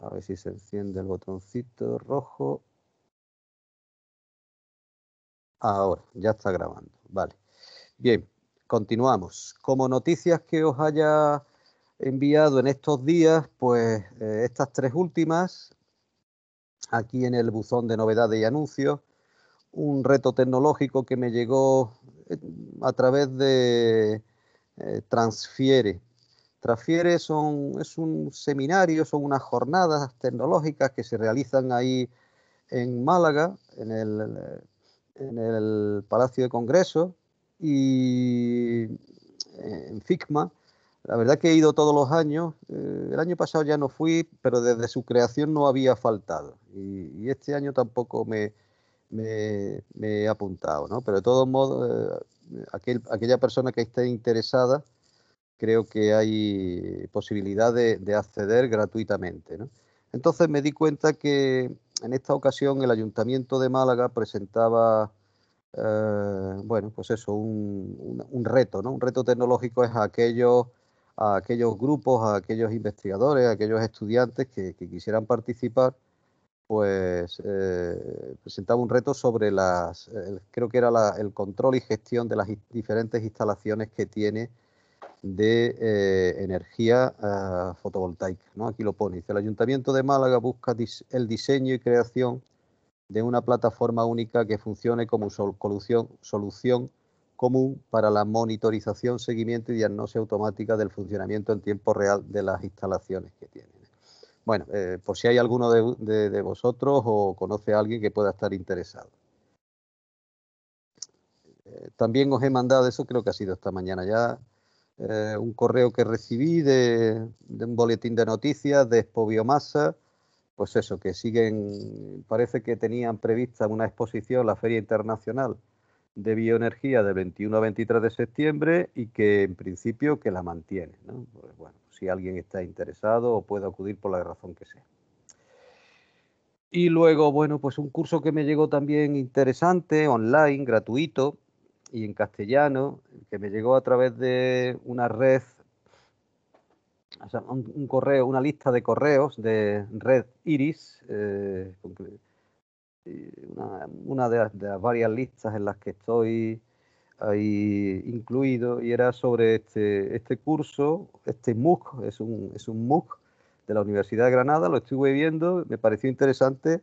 A ver si se enciende el botoncito rojo. Ahora, ya está grabando. Vale. Bien, continuamos. Como noticias que os haya enviado en estos días, pues eh, estas tres últimas, aquí en el buzón de novedades y anuncios, un reto tecnológico que me llegó eh, a través de eh, Transfiere, Transfiere son, es un seminario, son unas jornadas tecnológicas que se realizan ahí en Málaga, en el, en el Palacio de Congresos y eh, en FICMA. La verdad que he ido todos los años. Eh, el año pasado ya no fui, pero desde su creación no había faltado. Y, este año tampoco me, me, me, he apuntado, ¿no? Pero de todos modos, eh, aquel, aquella persona que esté interesada creo que hay posibilidad de, acceder gratuitamente. Entonces me di cuenta que en esta ocasión el Ayuntamiento de Málaga presentaba, eh, bueno, pues eso, un, reto, ¿no? Un reto tecnológico es a aquellos, aquellos grupos, a aquellos investigadores, a aquellos estudiantes que, quisieran participar, pues eh, presentaba un reto sobre las, creo que era el control y gestión de las diferentes instalaciones que tiene de eh, energía eh, fotovoltaica. ¿no? Aquí lo pone, dice, el Ayuntamiento de Málaga busca el diseño y creación de una plataforma única que funcione como solución, común para la monitorización, seguimiento y diagnóstico automática del funcionamiento en tiempo real de las instalaciones que tienen. Bueno, eh, por si hay alguno de, vosotros o conoce a alguien que pueda estar interesado. también os he mandado, eso creo que ha sido esta mañana ya, eh, un correo que recibí de, un boletín de noticias de Expo Biomasa, pues eso, que siguen, parece que tenían prevista una exposición, la Feria Internacional de Bioenergía del 21 a 23 de septiembre y que en principio que la mantiene. Pues si alguien está interesado o puede acudir por la razón que sea. Y luego, bueno, pues un curso que me llegó también interesante, online, gratuito, y en castellano, que me llegó a través de una red, un, correo, una lista de correos de red Iris, eh, una, de, las, varias listas en las que estoy ahí incluido, y era sobre este, este curso, este MOOC, es un, es un MOOC de la Universidad de Granada, lo estuve viendo, me pareció interesante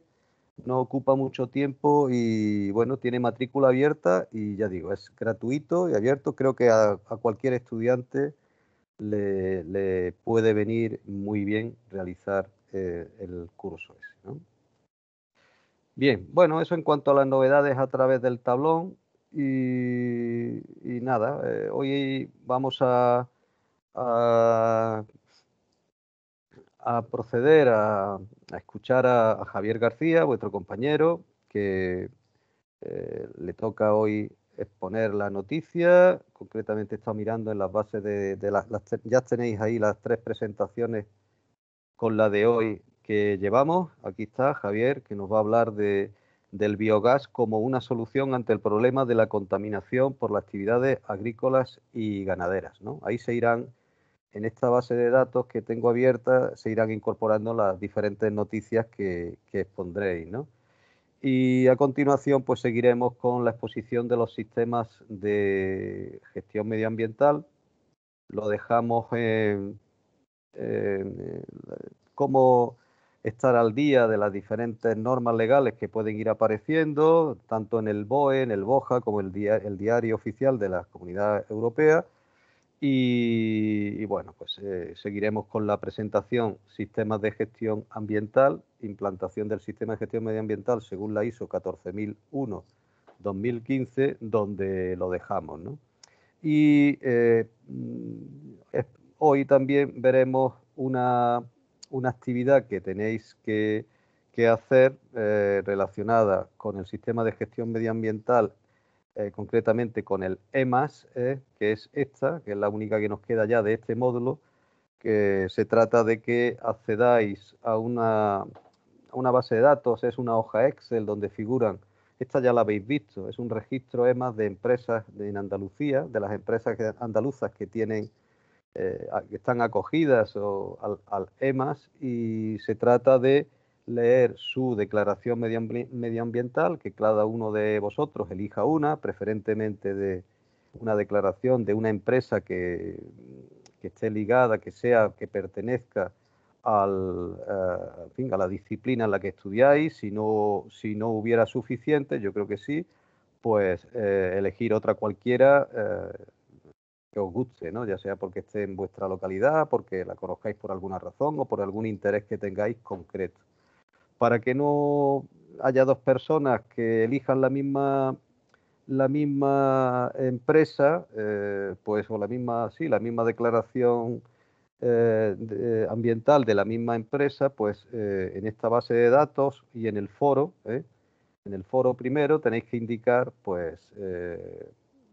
no ocupa mucho tiempo y bueno, tiene matrícula abierta y ya digo, es gratuito y abierto. Creo que a, cualquier estudiante le, puede venir muy bien realizar eh, el curso ese. Bien, bueno, eso en cuanto a las novedades a través del tablón. Y, nada, eh, hoy vamos a, a proceder a, a escuchar a, Javier García, vuestro compañero, que eh, le toca hoy exponer la noticia. Concretamente está mirando en las bases de, las, Ya tenéis ahí las tres presentaciones con la de hoy que llevamos. Aquí está Javier, que nos va a hablar de, del biogás como una solución ante el problema de la contaminación por las actividades agrícolas y ganaderas. ¿no? Ahí se irán en esta base de datos que tengo abierta se irán incorporando las diferentes noticias que, expondréis, Y a continuación, pues seguiremos con la exposición de los sistemas de gestión medioambiental. Lo dejamos en, cómo estar al día de las diferentes normas legales que pueden ir apareciendo, tanto en el BOE, en el BOJA, como en el diario oficial de la Comunidad Europea y, bueno, pues eh, seguiremos con la presentación Sistemas de Gestión Ambiental, implantación del Sistema de Gestión Medioambiental según la ISO 14001-2015, donde lo dejamos. Y eh, mm, hoy también veremos una, actividad que tenéis que, hacer eh, relacionada con el sistema de gestión medioambiental eh, concretamente con el EMAS, eh, que es esta, que es la única que nos queda ya de este módulo, que se trata de que accedáis a una, a una base de datos, es una hoja Excel donde figuran, esta ya la habéis visto, es un registro EMAS de empresas en Andalucía, de las empresas andaluzas que tienen eh, están acogidas o, al, al, EMAS y se trata de leer su declaración medioambiental, que cada uno de vosotros elija una, preferentemente de una declaración de una empresa que, esté ligada, que sea, que pertenezca al, eh, fin, a la disciplina en la que estudiáis. Si no, si no hubiera suficiente, yo creo que sí, pues eh, elegir otra cualquiera eh, que os guste, ¿no? ya sea porque esté en vuestra localidad, porque la conozcáis por alguna razón o por algún interés que tengáis concreto para que no haya dos personas que elijan la misma empresa, eh, pues o la misma sí, la misma declaración eh, eh, ambiental de la misma empresa, pues en esta base de datos y en el foro, en el foro primero tenéis que indicar pues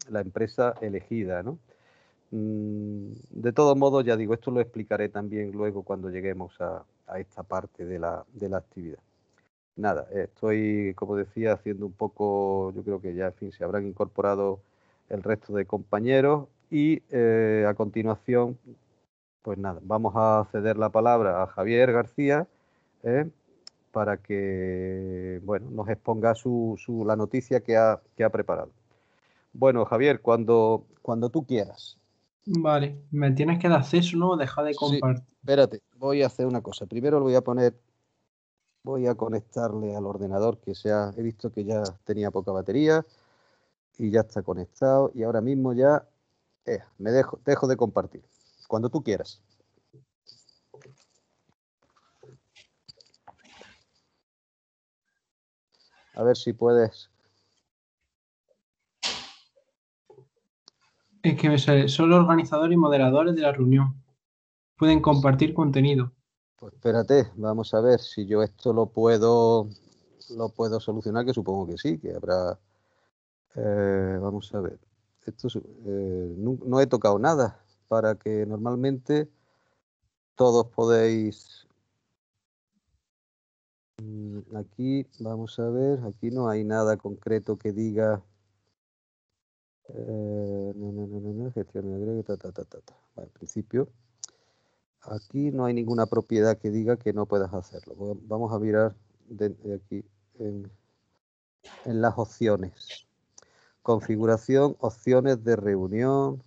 la empresa elegida, ¿no? Mm, de todo modo, ya digo, esto lo explicaré también luego cuando lleguemos a, esta parte de la, actividad. Nada, estoy, como decía, haciendo un poco, yo creo que ya, fin, se habrán incorporado el resto de compañeros y eh, a continuación, pues nada, vamos a ceder la palabra a Javier García ¿eh? para que, bueno, nos exponga su, la noticia que ha, que ha preparado. Bueno, Javier, cuando, cuando tú quieras. Vale, me tienes que dar acceso, ¿no? Deja de compartir. espérate, voy a hacer una cosa. Primero lo voy a poner, voy a conectarle al ordenador que ha, he visto que ya tenía poca batería y ya está conectado y ahora mismo ya eh, me dejo, dejo de compartir. Cuando tú quieras. A ver si puedes Es que son organizadores y moderadores de la reunión. Pueden compartir contenido. Pues espérate, vamos a ver si yo esto lo puedo, lo puedo solucionar, que supongo que sí, que habrá... Eh, vamos a ver. Esto, eh, no, no, he tocado nada para que normalmente todos podéis... Mm, aquí, vamos a ver, aquí no hay nada concreto que diga eh, al en principio, aquí no hay ninguna propiedad que diga que no puedas hacerlo. Vamos a mirar de, aquí en, las opciones. Configuración, opciones de reunión,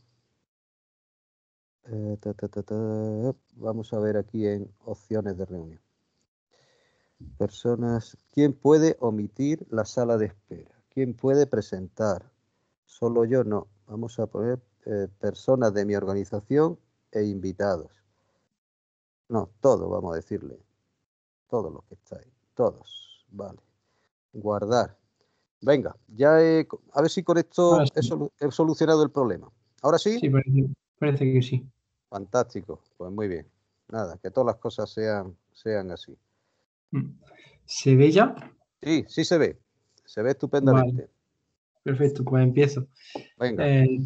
eh, Vamos a ver aquí en opciones de reunión. Personas. ¿Quién puede omitir la sala de espera? ¿Quién puede presentar? solo yo no. Vamos a poner eh, personas de mi organización e invitados. No, todo, vamos a decirle. Todos los que estáis. Todos. Vale. Guardar. Venga, ya he, a ver si con esto he, solucionado el problema. ¿Ahora sí? Sí, parece, que sí. Fantástico, pues muy bien. Nada, que todas las cosas sean, así. Mm. ¿Se ve ya? Sí, sí se ve. Se ve estupendamente. Perfecto, pues empiezo. Eh,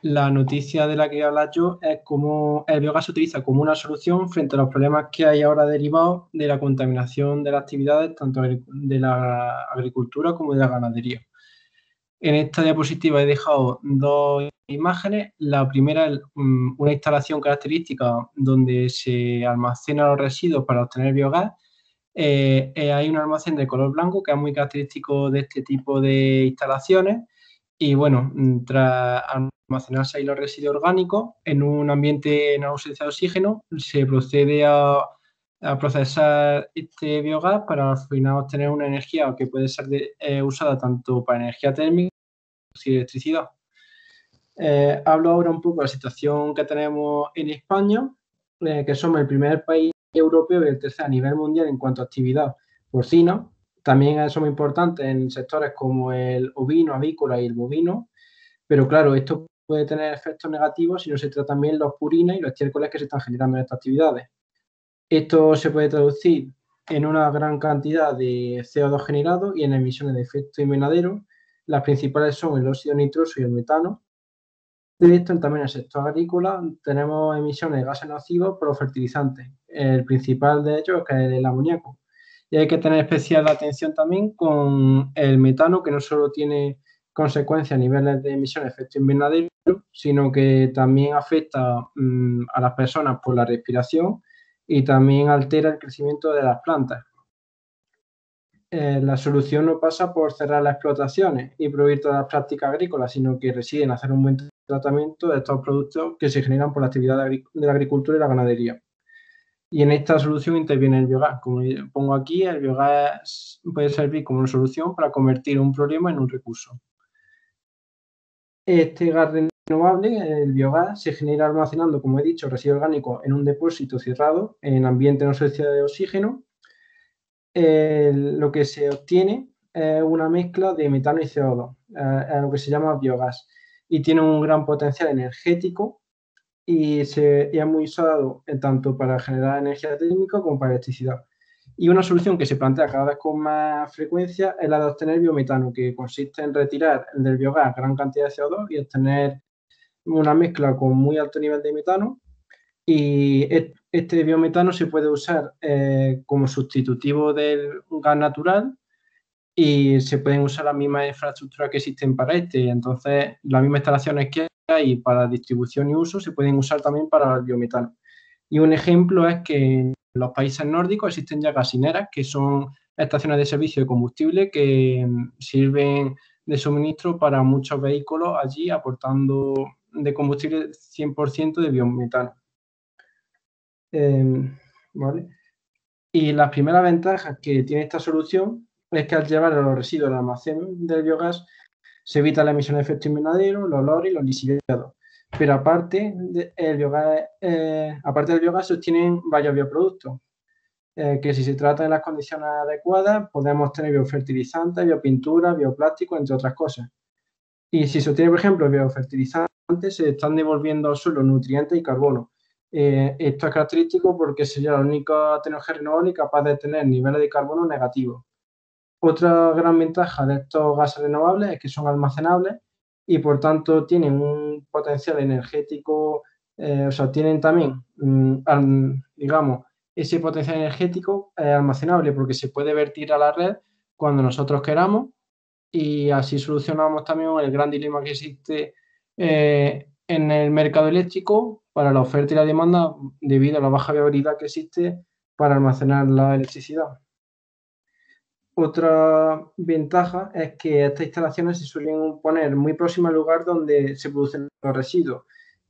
la noticia de la que voy yo es cómo el biogás se utiliza como una solución frente a los problemas que hay ahora derivados de la contaminación de las actividades tanto de la agricultura como de la ganadería. En esta diapositiva he dejado dos imágenes. La primera es mm, una instalación característica donde se almacenan los residuos para obtener biogás eh, eh, hay un almacén de color blanco que es muy característico de este tipo de instalaciones. Y bueno, mm, tras almacenarse ahí los residuos orgánicos, en un ambiente en ausencia de oxígeno, se procede a, procesar este biogás para al final obtener una energía que puede ser eh, usada tanto para energía térmica como electricidad. hablo ahora un poco de la situación que tenemos en España, que somos el primer país europeo y el tercer a nivel mundial en cuanto a actividad porcina. Pues También muy importantes en sectores como el ovino, avícola y el bovino, pero claro, esto puede tener efectos negativos si no se tratan bien los purinas y los estiércoles que se están generando en estas actividades. Esto se puede traducir en una gran cantidad de CO2 generado y en emisiones de efecto invernadero. Las principales son el óxido nitroso y el metano, directo también el sector agrícola tenemos emisiones de gases nocivos por los fertilizantes. El principal de ellos es que es el amoníaco. Y hay que tener especial atención también con el metano, que no solo tiene consecuencias a niveles de emisiones de efecto invernadero, sino que también afecta mm, a las personas por la respiración y también altera el crecimiento de las plantas. Eh, la solución no pasa por cerrar las explotaciones y prohibir todas las prácticas agrícolas, sino que reside en hacer un buen tratamiento de estos productos que se generan por la actividad de, la agricultura y la ganadería. Y en esta solución interviene el biogás. Como pongo aquí, el biogás puede servir como una solución para convertir un problema en un recurso. Este gas renovable, el biogás, se genera almacenando, como he dicho, residuos orgánicos en un depósito cerrado, en ambiente no asociado de oxígeno. lo que se obtiene es una mezcla de metano y CO2, eh, lo que se llama biogás y tiene un gran potencial energético y, se, ha es muy usado tanto para generar energía térmica como para electricidad. Y una solución que se plantea cada vez con más frecuencia es la de obtener biometano, que consiste en retirar del biogás gran cantidad de CO2 y obtener una mezcla con muy alto nivel de metano. Y este biometano se puede usar eh, como sustitutivo del gas natural y se pueden usar las mismas infraestructuras que existen para este. Entonces, las mismas instalaciones que hay para distribución y uso se pueden usar también para el biometano. Y un ejemplo es que en los países nórdicos existen ya gasineras, que son estaciones de servicio de combustible que sirven de suministro para muchos vehículos allí, aportando de combustible 100% de biometano. Em, y las primeras ventajas que tiene esta solución es que al llevar los residuos al almacén del biogás se evita la emisión de efecto invernadero, los olores y los lixiviados. Pero aparte, de, biogás, eh, aparte del biogás se obtienen varios bioproductos, eh, que si se trata de las condiciones adecuadas podemos tener biofertilizantes, biopintura, bioplástico, entre otras cosas. Y si se obtiene, por ejemplo, biofertilizantes, se están devolviendo al suelo nutrientes y carbono. Eh, esto es característico porque sería la única tecnología renovable capaz de tener niveles de carbono negativos. Otra gran ventaja de estos gases renovables es que son almacenables y por tanto tienen un potencial energético, eh, o sea, tienen también, mm, digamos, ese potencial energético eh, almacenable porque se puede vertir a la red cuando nosotros queramos y así solucionamos también el gran dilema que existe eh, en el mercado eléctrico para la oferta y la demanda debido a la baja viabilidad que existe para almacenar la electricidad. Otra ventaja es que estas instalaciones se suelen poner muy próximas al lugar donde se producen los residuos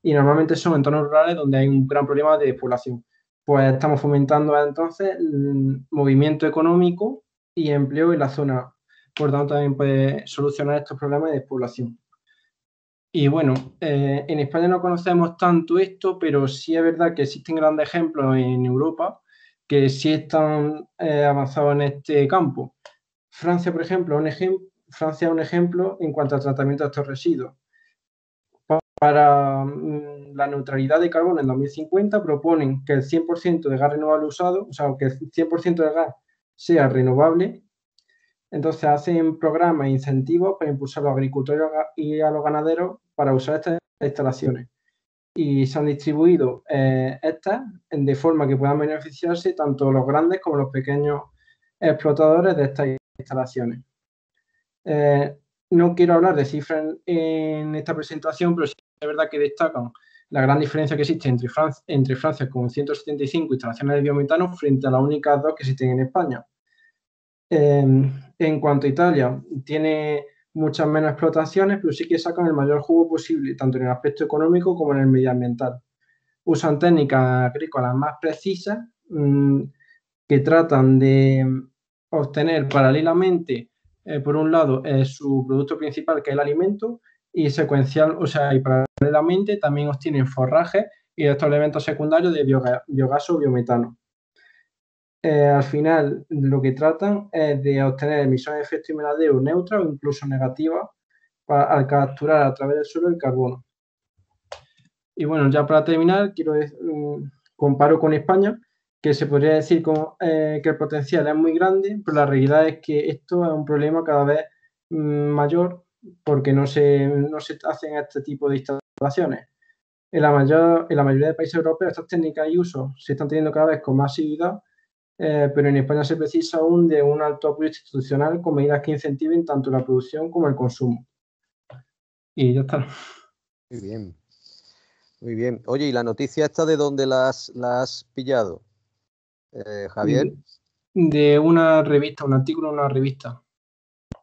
y normalmente son entornos rurales donde hay un gran problema de población. Pues estamos fomentando entonces el movimiento económico y empleo en la zona. Por tanto, también puede solucionar estos problemas de despoblación. Y bueno, eh, en España no conocemos tanto esto, pero sí es verdad que existen grandes ejemplos en Europa que sí están eh, avanzados en este campo. Francia, por ejemplo, Francia es un ejemplo en cuanto al tratamiento de estos residuos. Para mm, la neutralidad de carbono en 2050 proponen que el 100% de gas renovable usado, o sea, que el 100% de gas sea renovable. Entonces hacen programas e incentivos para impulsar a los agricultores y a los ganaderos para usar estas instalaciones y se han distribuido eh, estas de forma que puedan beneficiarse tanto los grandes como los pequeños explotadores de estas instalaciones. Eh, no quiero hablar de cifras en, esta presentación, pero sí es verdad que destacan la gran diferencia que existe entre Francia, con 175 instalaciones de biometano frente a las únicas dos que existen en España. Eh, en cuanto a Italia, tiene muchas menos explotaciones, pero sí que sacan el mayor jugo posible, tanto en el aspecto económico como en el medioambiental. Usan técnicas agrícolas más precisas mm, que tratan de obtener paralelamente, eh, por un lado, eh, su producto principal, que es el alimento, y secuencial, o sea, y paralelamente también obtienen forraje y estos elementos secundarios de biogás o biometano. Eh, al final lo que tratan es de obtener emisiones de efecto invernadero neutras o incluso negativas para, al capturar a través del suelo el carbono. Y bueno, ya para terminar, quiero mm, comparo con España, que se podría decir eh, que el potencial es muy grande, pero la realidad es que esto es un problema cada vez mm, mayor porque no se, no se hacen este tipo de instalaciones. En la, en la mayoría de países europeos estas técnicas y usos se están teniendo cada vez con más seguridad eh, pero en España se precisa aún de un alto apoyo institucional con medidas que incentiven tanto la producción como el consumo. Y ya está. Muy bien. Muy bien. Oye, ¿y la noticia esta de dónde la has, pillado, eh, Javier? De una revista, un artículo en una revista.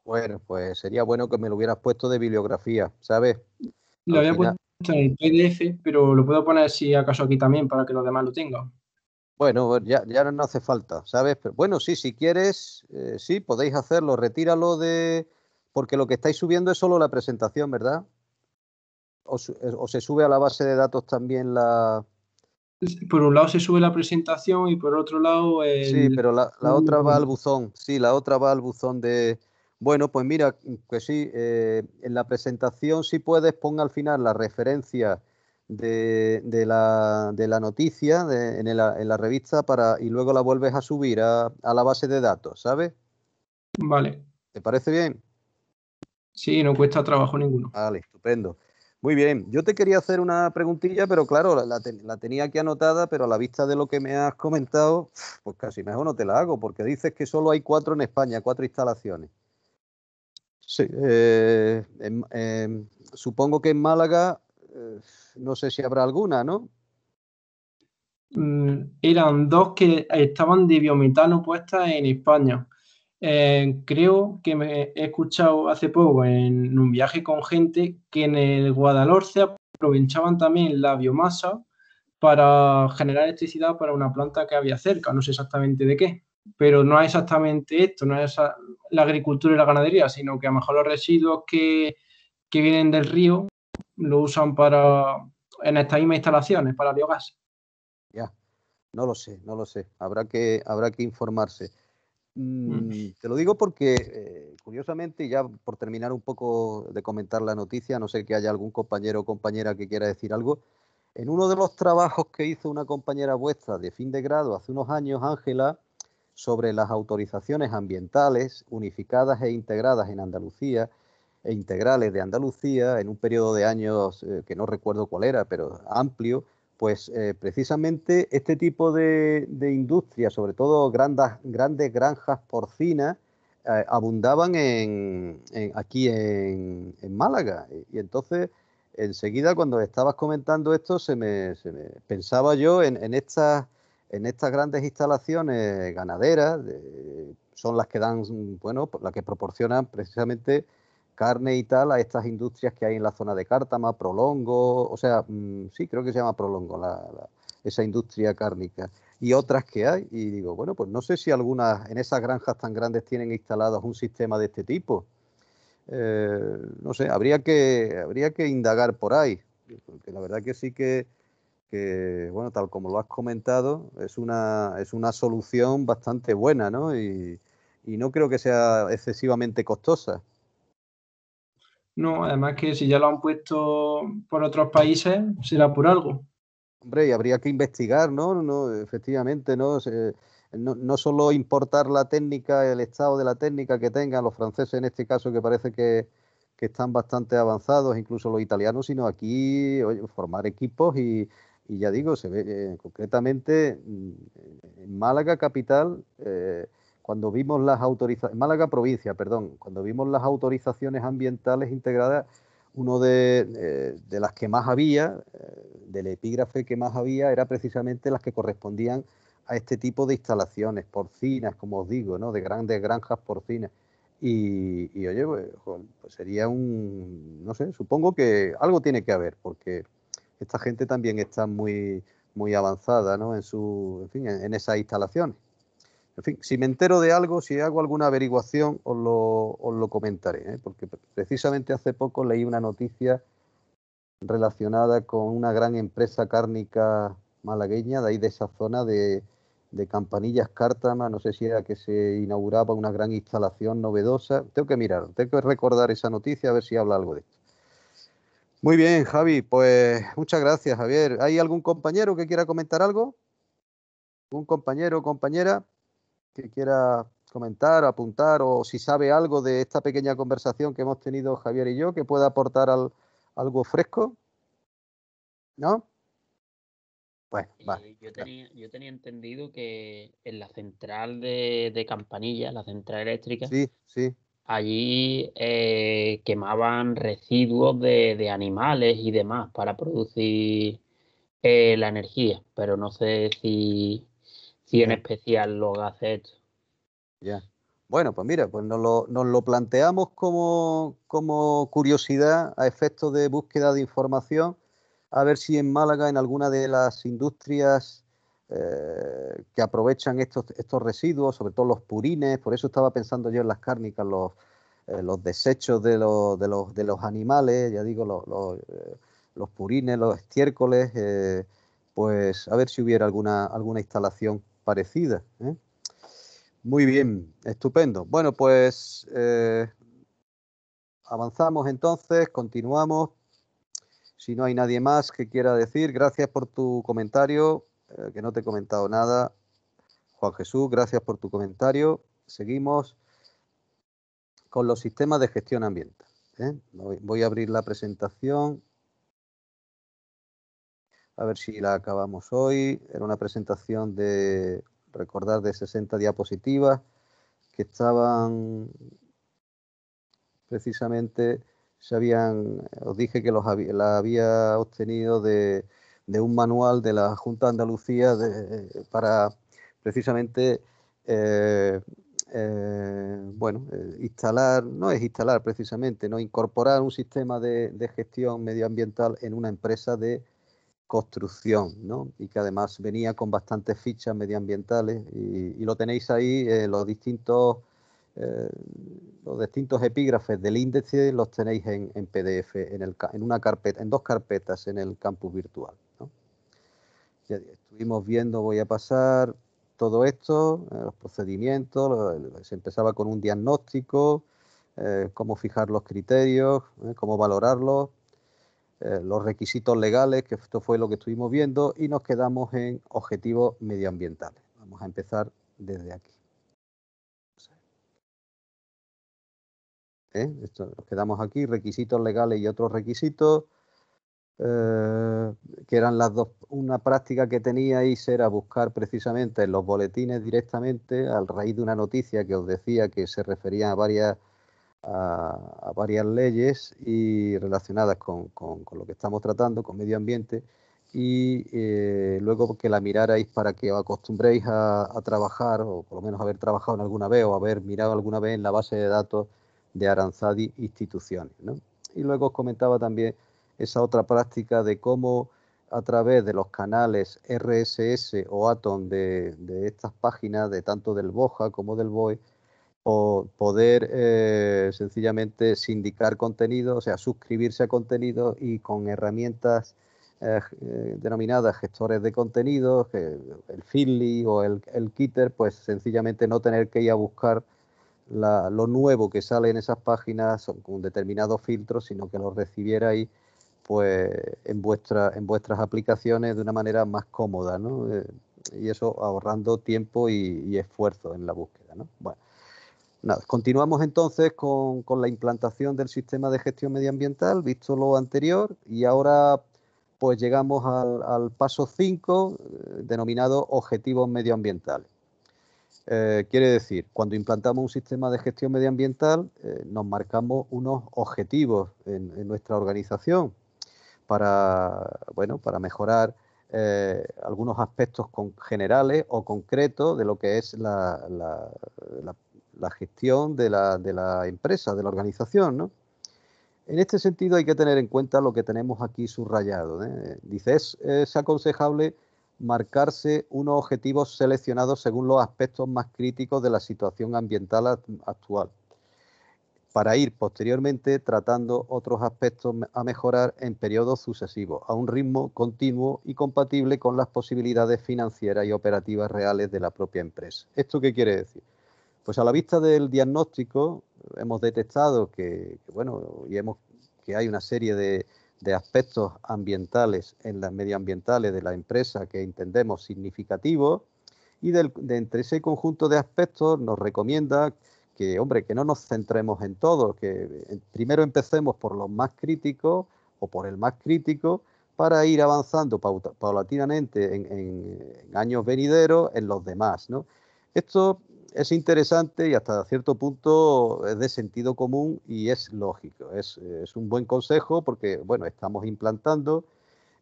Bueno, pues sería bueno que me lo hubieras puesto de bibliografía, ¿sabes? Lo había puesto en el PDF, pero lo puedo poner si acaso aquí también para que los demás lo tengan. Bueno, ya, ya no hace falta, ¿sabes? bueno, sí, si quieres, eh, sí, podéis hacerlo, retíralo de... Porque lo que estáis subiendo es solo la presentación, ¿verdad? ¿O, eh, se sube a la base de datos también la... Por un lado se sube la presentación y por otro lado... Sí, pero la, otra va al buzón, sí, la otra va al buzón de... Bueno, pues mira, pues sí, eh, en la presentación si puedes ponga al final la referencia de, la, noticia en, la revista para, y luego la vuelves a subir a, la base de datos, ¿sabes? Vale. ¿Te parece bien? Sí, no cuesta trabajo ninguno. Vale, estupendo. Muy bien, yo te quería hacer una preguntilla, pero claro, la, tenía aquí anotada, pero a la vista de lo que me has comentado, pues casi mejor no te la hago, porque dices que solo hay cuatro en España, cuatro instalaciones. Sí, eh, em, supongo que en Málaga eh, no sé si habrá alguna, ¿no? Mm, eran dos que estaban de biometano puestas en España. Eh, creo que me he escuchado hace poco en un viaje con gente que en el Guadalhorce aprovechaban también la biomasa para generar electricidad para una planta que había cerca, no sé exactamente de qué, pero no es exactamente esto, no es la agricultura y la ganadería, sino que a lo mejor los residuos que vienen del río lo usan para en estas mismas instalaciones para biogás. Ya, no lo sé, no lo sé. Habrá que, habrá que informarse. Mm, mm. Te lo digo porque, eh, curiosamente, ya por terminar un poco de comentar la noticia, no sé que haya algún compañero o compañera que quiera decir algo. En uno de los trabajos que hizo una compañera vuestra de fin de grado hace unos años, Ángela, sobre las autorizaciones ambientales unificadas e integradas en Andalucía, e integrales de Andalucía en un periodo de años eh, que no recuerdo cuál era, pero amplio, pues eh, precisamente este tipo de, industria... sobre todo grandes granjas porcinas, eh, abundaban aquí en, Málaga. Y, entonces, enseguida, cuando estabas comentando esto, se me, pensaba yo en, estas, en estas grandes instalaciones ganaderas, son las que dan, bueno, pues, las que proporcionan precisamente carne y tal a estas industrias que hay en la zona de Cártama, Prolongo, o sea, mm, sí, creo que se llama Prolongo, la, esa industria cárnica, y otras que hay. Y digo, bueno, pues no sé si algunas en esas granjas tan grandes tienen instalados un sistema de este tipo. Eh, no sé, habría que, habría que indagar por ahí, porque la verdad que sí que, bueno, tal como lo has comentado, es una, es una solución bastante buena, ¿no? Y, y no creo que sea excesivamente costosa. No, además que si ya lo han puesto por otros países, será por algo. Hombre, y habría que investigar, ¿no? efectivamente, ¿no? no, solo importar la técnica, el estado de la técnica que tengan los franceses en este caso, que parece que, están bastante avanzados, incluso los italianos, sino aquí formar equipos y, ya digo, se ve eh, concretamente mm, en Málaga capital. Eh, cuando vimos las autorizaciones, Málaga provincia, perdón, cuando vimos las autorizaciones ambientales integradas, uno de, eh, las que más había, eh, del epígrafe que más había, era precisamente las que correspondían a este tipo de instalaciones porcinas, como os digo, ¿no? de grandes granjas porcinas. Y, y oye, pues, pues sería un, no sé, supongo que algo tiene que haber, porque esta gente también está muy, muy avanzada ¿no? en, su, en, fin, en esas instalaciones. En fin, si me entero de algo, si hago alguna averiguación, os lo, comentaré, ¿eh? porque precisamente hace poco leí una noticia relacionada con una gran empresa cárnica malagueña, de ahí de esa zona de, Campanillas Cártama, no sé si era que se inauguraba una gran instalación novedosa. Tengo que mirar, tengo que recordar esa noticia a ver si habla algo de esto. Muy bien, Javi, pues muchas gracias, Javier. ¿Hay algún compañero que quiera comentar algo? ¿Un compañero o compañera? que quiera comentar, apuntar o si sabe algo de esta pequeña conversación que hemos tenido Javier y yo que pueda aportar algo fresco. ¿No? Bueno, va. Yo tenía, entendido que en la central de, Campanilla, la central eléctrica, allí eh, quemaban residuos de, animales y demás para producir eh, la energía, pero no sé si y en especial los gacetes. Ya. Bueno, pues mira, pues nos lo, planteamos como, como curiosidad a efectos de búsqueda de información, a ver si en Málaga, en alguna de las industrias eh, que aprovechan estos, estos residuos, sobre todo los purines, por eso estaba pensando yo en las cárnicas, los, eh, los desechos de los, animales, ya digo, eh, los, purines, los estiércoles, pues a ver si hubiera alguna, alguna instalación Parecida. ¿eh? Muy bien, estupendo. Bueno, pues eh, avanzamos entonces, continuamos. Si no hay nadie más que quiera decir, gracias por tu comentario, eh, que no te he comentado nada. Juan Jesús, gracias por tu comentario. Seguimos con los sistemas de gestión ambiental. Voy a abrir la presentación a ver si la acabamos hoy. Era una presentación de, recordar, de 60 diapositivas que estaban precisamente, se habían, os dije que los la había obtenido de, un manual de la Junta de Andalucía para precisamente... Eh, eh, bueno, eh, instalar, no es instalar precisamente, no incorporar un sistema de gestión medioambiental en una empresa de construcción, ¿no? Y que además venía con bastantes fichas medioambientales y, lo tenéis ahí, eh, los distintos eh, los distintos epígrafes del índice los tenéis en, PDF, en, el, una carpeta, en dos carpetas en el campus virtual. estuvimos viendo, voy a pasar todo esto, eh, los procedimientos, se empezaba con un diagnóstico, cómo fijar los criterios, cómo valorarlos, eh, los requisitos legales, que esto fue lo que estuvimos viendo, y nos quedamos en objetivos medioambientales. Vamos a empezar desde aquí. ¿Eh? nos quedamos aquí, requisitos legales y otros requisitos, eh, que eran las dos, una práctica que teníais era buscar precisamente en los boletines directamente, al raíz de una noticia que os decía que se refería a varias a, varias leyes y relacionadas con, lo que estamos tratando, con medio ambiente, y eh, luego que la mirarais para que os acostumbréis a, trabajar, o por lo menos haber trabajado en alguna vez, o haber mirado alguna vez en la base de datos de Aranzadi Instituciones. Y luego os comentaba también esa otra práctica de cómo a través de los canales RSS o Atom de, de estas páginas, de tanto del Boja como del BOE, o poder eh, sencillamente sindicar contenido, o sea, suscribirse a contenido y con herramientas eh, eh, denominadas gestores de contenidos, el Feedly o el, el Kitter, pues sencillamente no tener que ir a buscar lo nuevo que sale en esas páginas con determinados filtros, sino que lo recibierais pues en, vuestra, en vuestras aplicaciones de una manera más cómoda, ¿no? y eso ahorrando tiempo y, y, esfuerzo en la búsqueda, ¿no? Bueno, continuamos entonces con, con, la implantación del sistema de gestión medioambiental, visto lo anterior, y ahora pues llegamos al, paso 5, eh, denominado objetivos medioambientales. Eh, quiere decir, cuando implantamos un sistema de gestión medioambiental, eh, nos marcamos unos objetivos en, nuestra organización para, bueno, para mejorar algunos aspectos con, generales o concretos de lo que es la, la, la gestión de la, empresa, de la organización, ¿no? En este sentido hay que tener en cuenta lo que tenemos aquí subrayado. ¿eh? Dice, es, es, aconsejable marcarse unos objetivos seleccionados según los aspectos más críticos de la situación ambiental actual, para ir posteriormente tratando otros aspectos a mejorar en periodos sucesivos, a un ritmo continuo y compatible con las posibilidades financieras y operativas reales de la propia empresa. ¿Esto qué quiere decir? Pues a la vista del diagnóstico hemos detectado que, bueno, y que hay una serie de, aspectos ambientales en las medioambientales de la empresa que entendemos significativos y entre ese conjunto de aspectos nos recomienda que, hombre, que no nos centremos en todo, que eh, primero empecemos por los más críticos o por el más crítico para ir avanzando paulatinamente en, años venideros en los demás. ¿no? Esto es interesante y hasta cierto punto es de sentido común y es lógico. Es, un buen consejo porque, bueno, estamos implantando,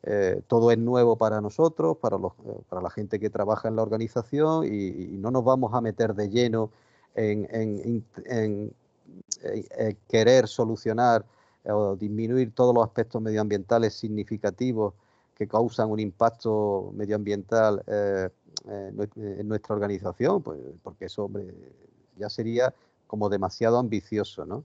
eh, todo es nuevo para nosotros, para, los, eh, para, la gente que trabaja en la organización y, no nos vamos a meter de lleno en, querer solucionar eh, o disminuir todos los aspectos medioambientales significativos que causan un impacto medioambiental eh, eh, en nuestra organización, pues, porque eso, ya sería como demasiado ambicioso, ¿no?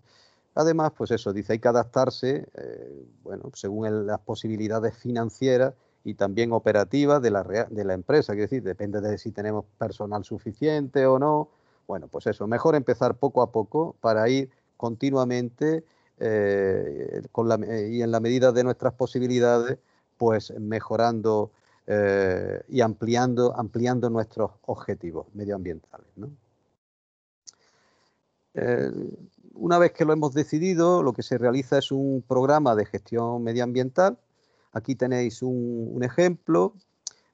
Además, pues eso, dice, hay que adaptarse, eh, bueno, según las posibilidades financieras y también operativas de la, de la empresa, es decir, depende de si tenemos personal suficiente o no. Bueno, pues eso, mejor empezar poco a poco para ir continuamente y en la medida de nuestras posibilidades, pues mejorando eh, y ampliando, ampliando nuestros objetivos medioambientales. Eh, una vez que lo hemos decidido, lo que se realiza es un programa de gestión medioambiental. Aquí tenéis un, ejemplo.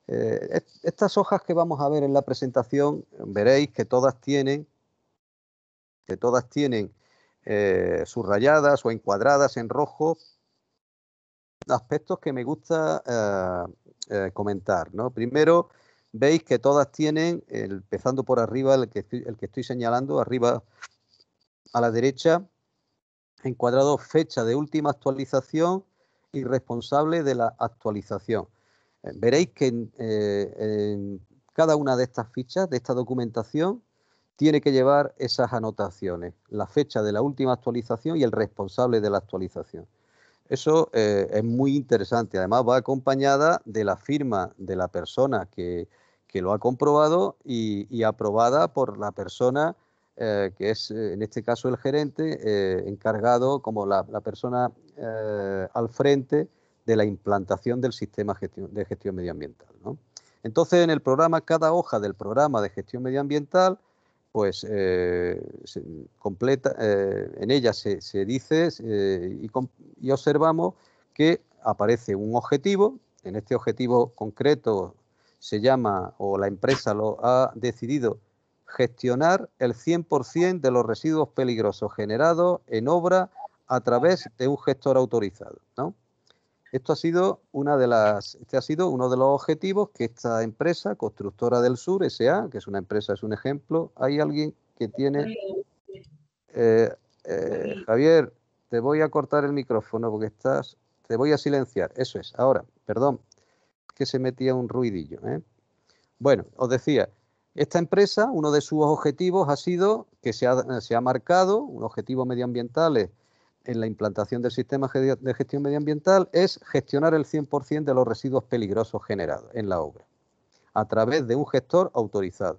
Eh, estas hojas que vamos a ver en la presentación, veréis que todas tienen, que todas tienen subrayadas o encuadradas en rojo aspectos que me gusta eh, eh, comentar. ¿no? Primero, veis que todas tienen, empezando por arriba, el que, estoy, señalando, arriba a la derecha, encuadrado fecha de última actualización y responsable de la actualización. Eh, veréis que en cada una de estas fichas, de esta documentación, tiene que llevar esas anotaciones, la fecha de la última actualización y el responsable de la actualización. Eso eh, es muy interesante. Además, va acompañada de la firma de la persona que, lo ha comprobado y, aprobada por la persona eh, que es, eh, en este caso, el gerente encargado como la, persona al frente de la implantación del sistema de gestión medioambiental. Entonces, en el programa, cada hoja del programa de gestión medioambiental pues eh, completa, eh, en ella se, dice eh, y, y, observamos que aparece un objetivo, en este objetivo concreto se llama o la empresa lo ha decidido gestionar el 100% de los residuos peligrosos generados en obra a través de un gestor autorizado. ¿no? Esto ha sido una de las, este ha sido uno de los objetivos que esta empresa, Constructora del Sur, SA, que es una empresa, es un ejemplo. Hay alguien que tiene. Eh, eh, Javier, te voy a cortar el micrófono porque estás. Te voy a silenciar. Eso es. Ahora, perdón, que se metía un ruidillo. ¿eh? Bueno, os decía, esta empresa, uno de sus objetivos ha sido que se ha, marcado un objetivo medioambiental en la implantación del sistema de gestión medioambiental es gestionar el 100% de los residuos peligrosos generados en la obra a través de un gestor autorizado.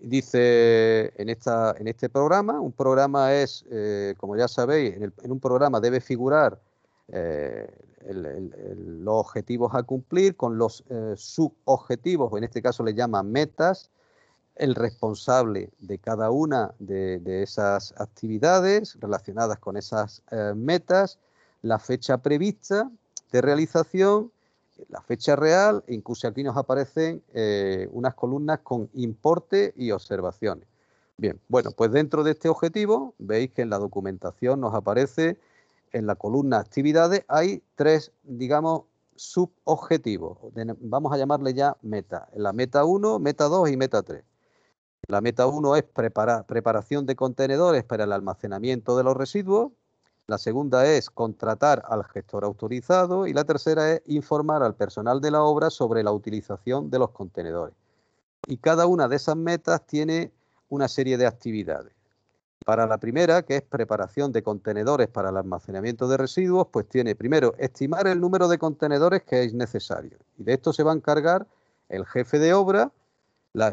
dice en, esta, en este programa, un programa es, eh, como ya sabéis, en, un programa debe figurar eh, los objetivos a cumplir con los eh, subobjetivos, o en este caso le llaman metas, el responsable de cada una de, esas actividades relacionadas con esas eh, metas, la fecha prevista de realización, la fecha real, e incluso aquí nos aparecen eh, unas columnas con importe y observaciones. Bien, bueno, pues dentro de este objetivo, veis que en la documentación nos aparece en la columna actividades, hay tres, digamos, subobjetivos. Vamos a llamarle ya meta. La meta 1, meta 2 y meta 3. La meta 1 es preparación de contenedores para el almacenamiento de los residuos. La segunda es contratar al gestor autorizado y la tercera es informar al personal de la obra sobre la utilización de los contenedores. Y cada una de esas metas tiene una serie de actividades. Para la primera, que es preparación de contenedores para el almacenamiento de residuos, pues tiene primero estimar el número de contenedores que es necesario. Y de esto se va a encargar el jefe de obra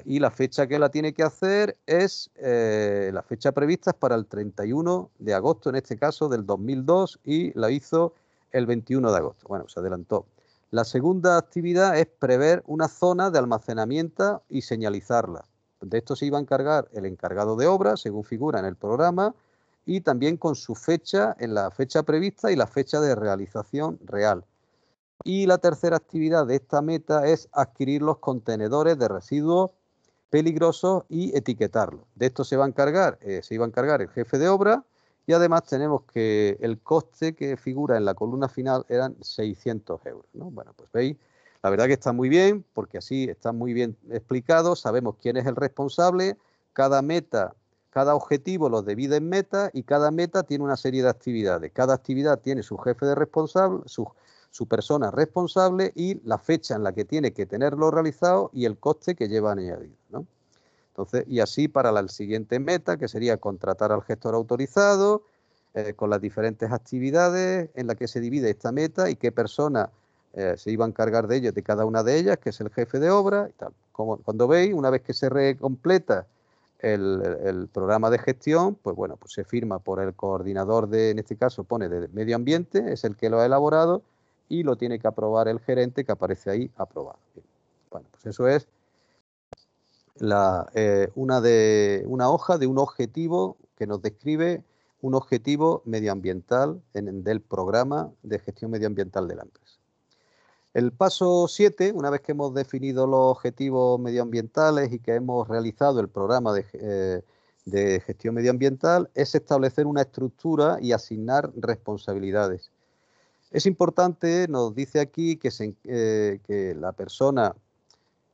y la fecha que la tiene que hacer es eh, la fecha prevista es para el 31 de agosto, en este caso del 2002, y la hizo el 21 de agosto. Bueno, se adelantó. La segunda actividad es prever una zona de almacenamiento y señalizarla. De esto se iba a encargar el encargado de obra, según figura en el programa, y también con su fecha, en la fecha prevista y la fecha de realización real. Y la tercera actividad de esta meta es adquirir los contenedores de residuos peligrosos y etiquetarlos. De esto se va a encargar, eh, se iba a encargar el jefe de obra y además tenemos que el coste que figura en la columna final eran 600 euros. Bueno, pues veis, la verdad que está muy bien porque así está muy bien explicado, sabemos quién es el responsable, cada meta cada objetivo lo divide en meta y cada meta tiene una serie de actividades. Cada actividad tiene su jefe de responsable, su, su persona responsable y la fecha en la que tiene que tenerlo realizado y el coste que lleva añadido. Entonces, y así para la siguiente meta, que sería contratar al gestor autorizado, eh, con las diferentes actividades en las que se divide esta meta y qué persona eh, se iba a encargar de ellas, de cada una de ellas, que es el jefe de obra y tal. cuando veis, una vez que se recompleta el, el, programa de gestión, pues bueno, pues se firma por el coordinador de, en este caso pone de medio ambiente, es el que lo ha elaborado, y lo tiene que aprobar el gerente que aparece ahí aprobado. Bueno, pues eso es la, eh, una, de, una hoja de un objetivo que nos describe un objetivo medioambiental en, del programa de gestión medioambiental de la empresa. El paso 7, una vez que hemos definido los objetivos medioambientales y que hemos realizado el programa de, eh, de gestión medioambiental, es establecer una estructura y asignar responsabilidades. Es importante, nos dice aquí, eh, que, la persona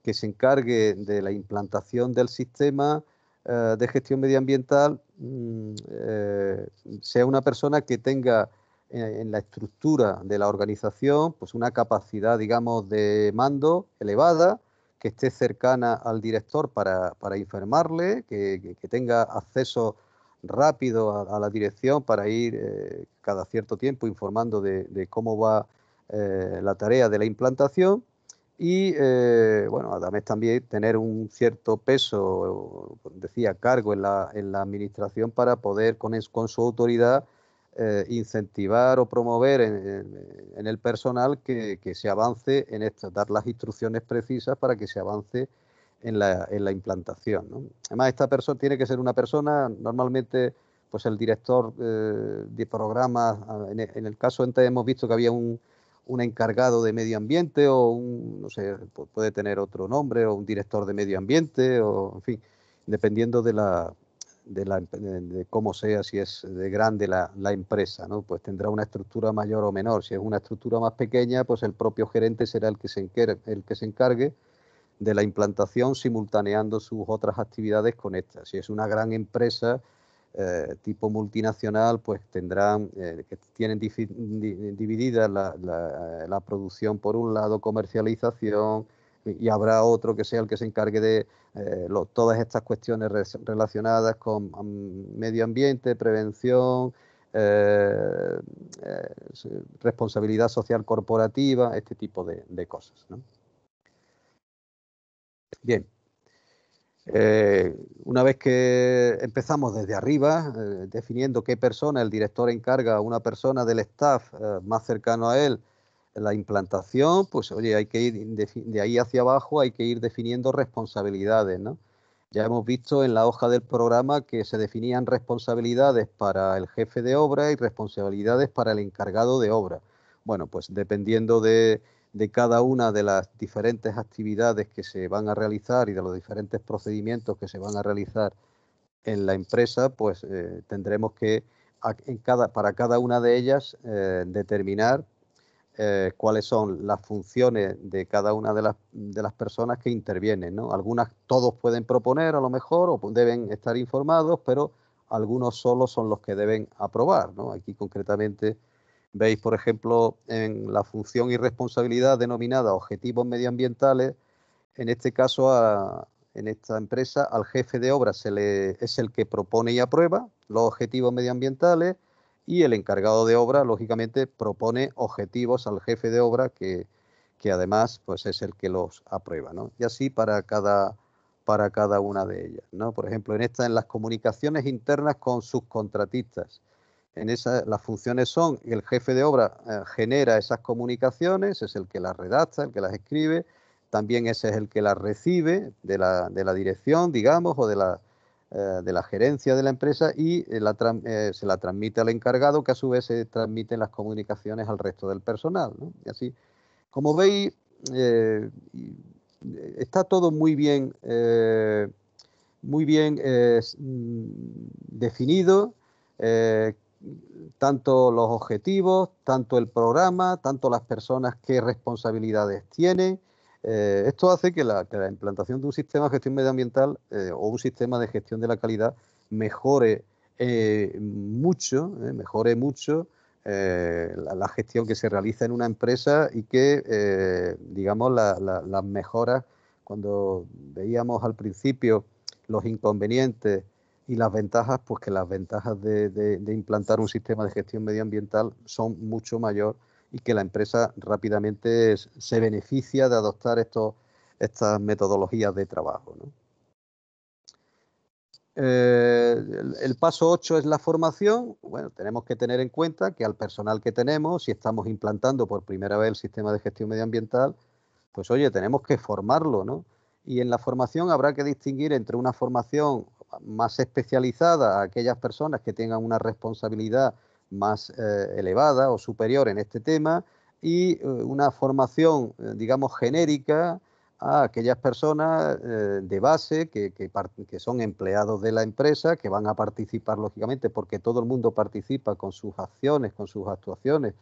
que se encargue de la implantación del sistema eh, de gestión medioambiental mm, eh, sea una persona que tenga en la estructura de la organización pues una capacidad, digamos, de mando elevada, que esté cercana al director para, informarle, que, que, tenga acceso rápido a, la dirección para ir eh, cada cierto tiempo informando de, cómo va eh, la tarea de la implantación y eh, bueno, además también tener un cierto peso, decía, cargo en la, administración para poder con, con su autoridad incentivar o promover en, el personal que, se avance en esto, dar las instrucciones precisas para que se avance en la, implantación. Además, esta persona tiene que ser una persona, normalmente, pues el director eh, de programas, e, en, el caso antes este, hemos visto que había un, encargado de medio ambiente o un, no sé, puede tener otro nombre, o un director de medio ambiente, o en fin, dependiendo de la, de, cómo sea, si es de grande la, empresa, Pues tendrá una estructura mayor o menor. Si es una estructura más pequeña, pues el propio gerente será el que se el que se encargue de la implantación simultaneando sus otras actividades con estas. Si es una gran empresa eh, tipo multinacional, pues tendrán, eh, que tienen dividida eh, la, producción por un lado, comercialización, y, habrá otro que sea el que se encargue de todas estas cuestiones relacionadas con mm, medio ambiente, prevención, responsabilidad social corporativa, este tipo de, cosas. Bien. Eh, una vez que empezamos desde arriba, eh, definiendo qué persona, el director encarga a una persona del staff eh, más cercano a él la implantación, pues oye, hay que ir de, de, ahí hacia abajo, hay que ir definiendo responsabilidades, ¿no? Ya hemos visto en la hoja del programa que se definían responsabilidades para el jefe de obra y responsabilidades para el encargado de obra. Bueno, pues dependiendo de, de cada una de las diferentes actividades que se van a realizar y de los diferentes procedimientos que se van a realizar en la empresa, pues eh, tendremos que en cada, para cada una de ellas eh, determinar eh, cuáles son las funciones de cada una de las, de las personas que intervienen. Algunas todos pueden proponer a lo mejor o deben estar informados, pero algunos solo son los que deben aprobar. Aquí concretamente Veis, por ejemplo, en la función y responsabilidad denominada objetivos medioambientales, en este caso, en esta empresa, al jefe de obra se le, es el que propone y aprueba los objetivos medioambientales y el encargado de obra, lógicamente, propone objetivos al jefe de obra que, que además pues, es el que los aprueba. ¿no? Y así para cada, para cada una de ellas. ¿no? Por ejemplo, en esta, en las comunicaciones internas con sus contratistas en las funciones son, el jefe de obra eh, genera esas comunicaciones, es el que las redacta, el que las escribe, también ese es el que las recibe de la, dirección, digamos, o de la, eh, de la gerencia de la empresa y eh, se la transmite al encargado, que a su vez se transmiten las comunicaciones al resto del personal. Y así, como veis, está todo muy bien, muy bien mm, definido tanto los objetivos, tanto el programa, tanto las personas qué responsabilidades tienen. Eh, esto hace que la, implantación de un sistema de gestión medioambiental eh, o un sistema de gestión de la calidad mejore eh, mucho, mejore mucho la, gestión que se realiza en una empresa y que, digamos, las mejoras, cuando veíamos al principio los inconvenientes y las ventajas, pues que las ventajas de, implantar un sistema de gestión medioambiental son mucho mayor y que la empresa rápidamente se beneficia de adoptar estos, estas metodologías de trabajo. Eh, el, paso 8 es la formación. Bueno, tenemos que tener en cuenta que al personal que tenemos, si estamos implantando por primera vez el sistema de gestión medioambiental, pues oye, tenemos que formarlo, ¿no? Y en la formación habrá que distinguir entre una formación más especializada a aquellas personas que tengan una responsabilidad más eh, elevada o superior en este tema y eh, una formación, eh, digamos, genérica a aquellas personas de base que, que, son empleados de la empresa, que van a participar, lógicamente, porque todo el mundo participa con sus acciones, con sus actuaciones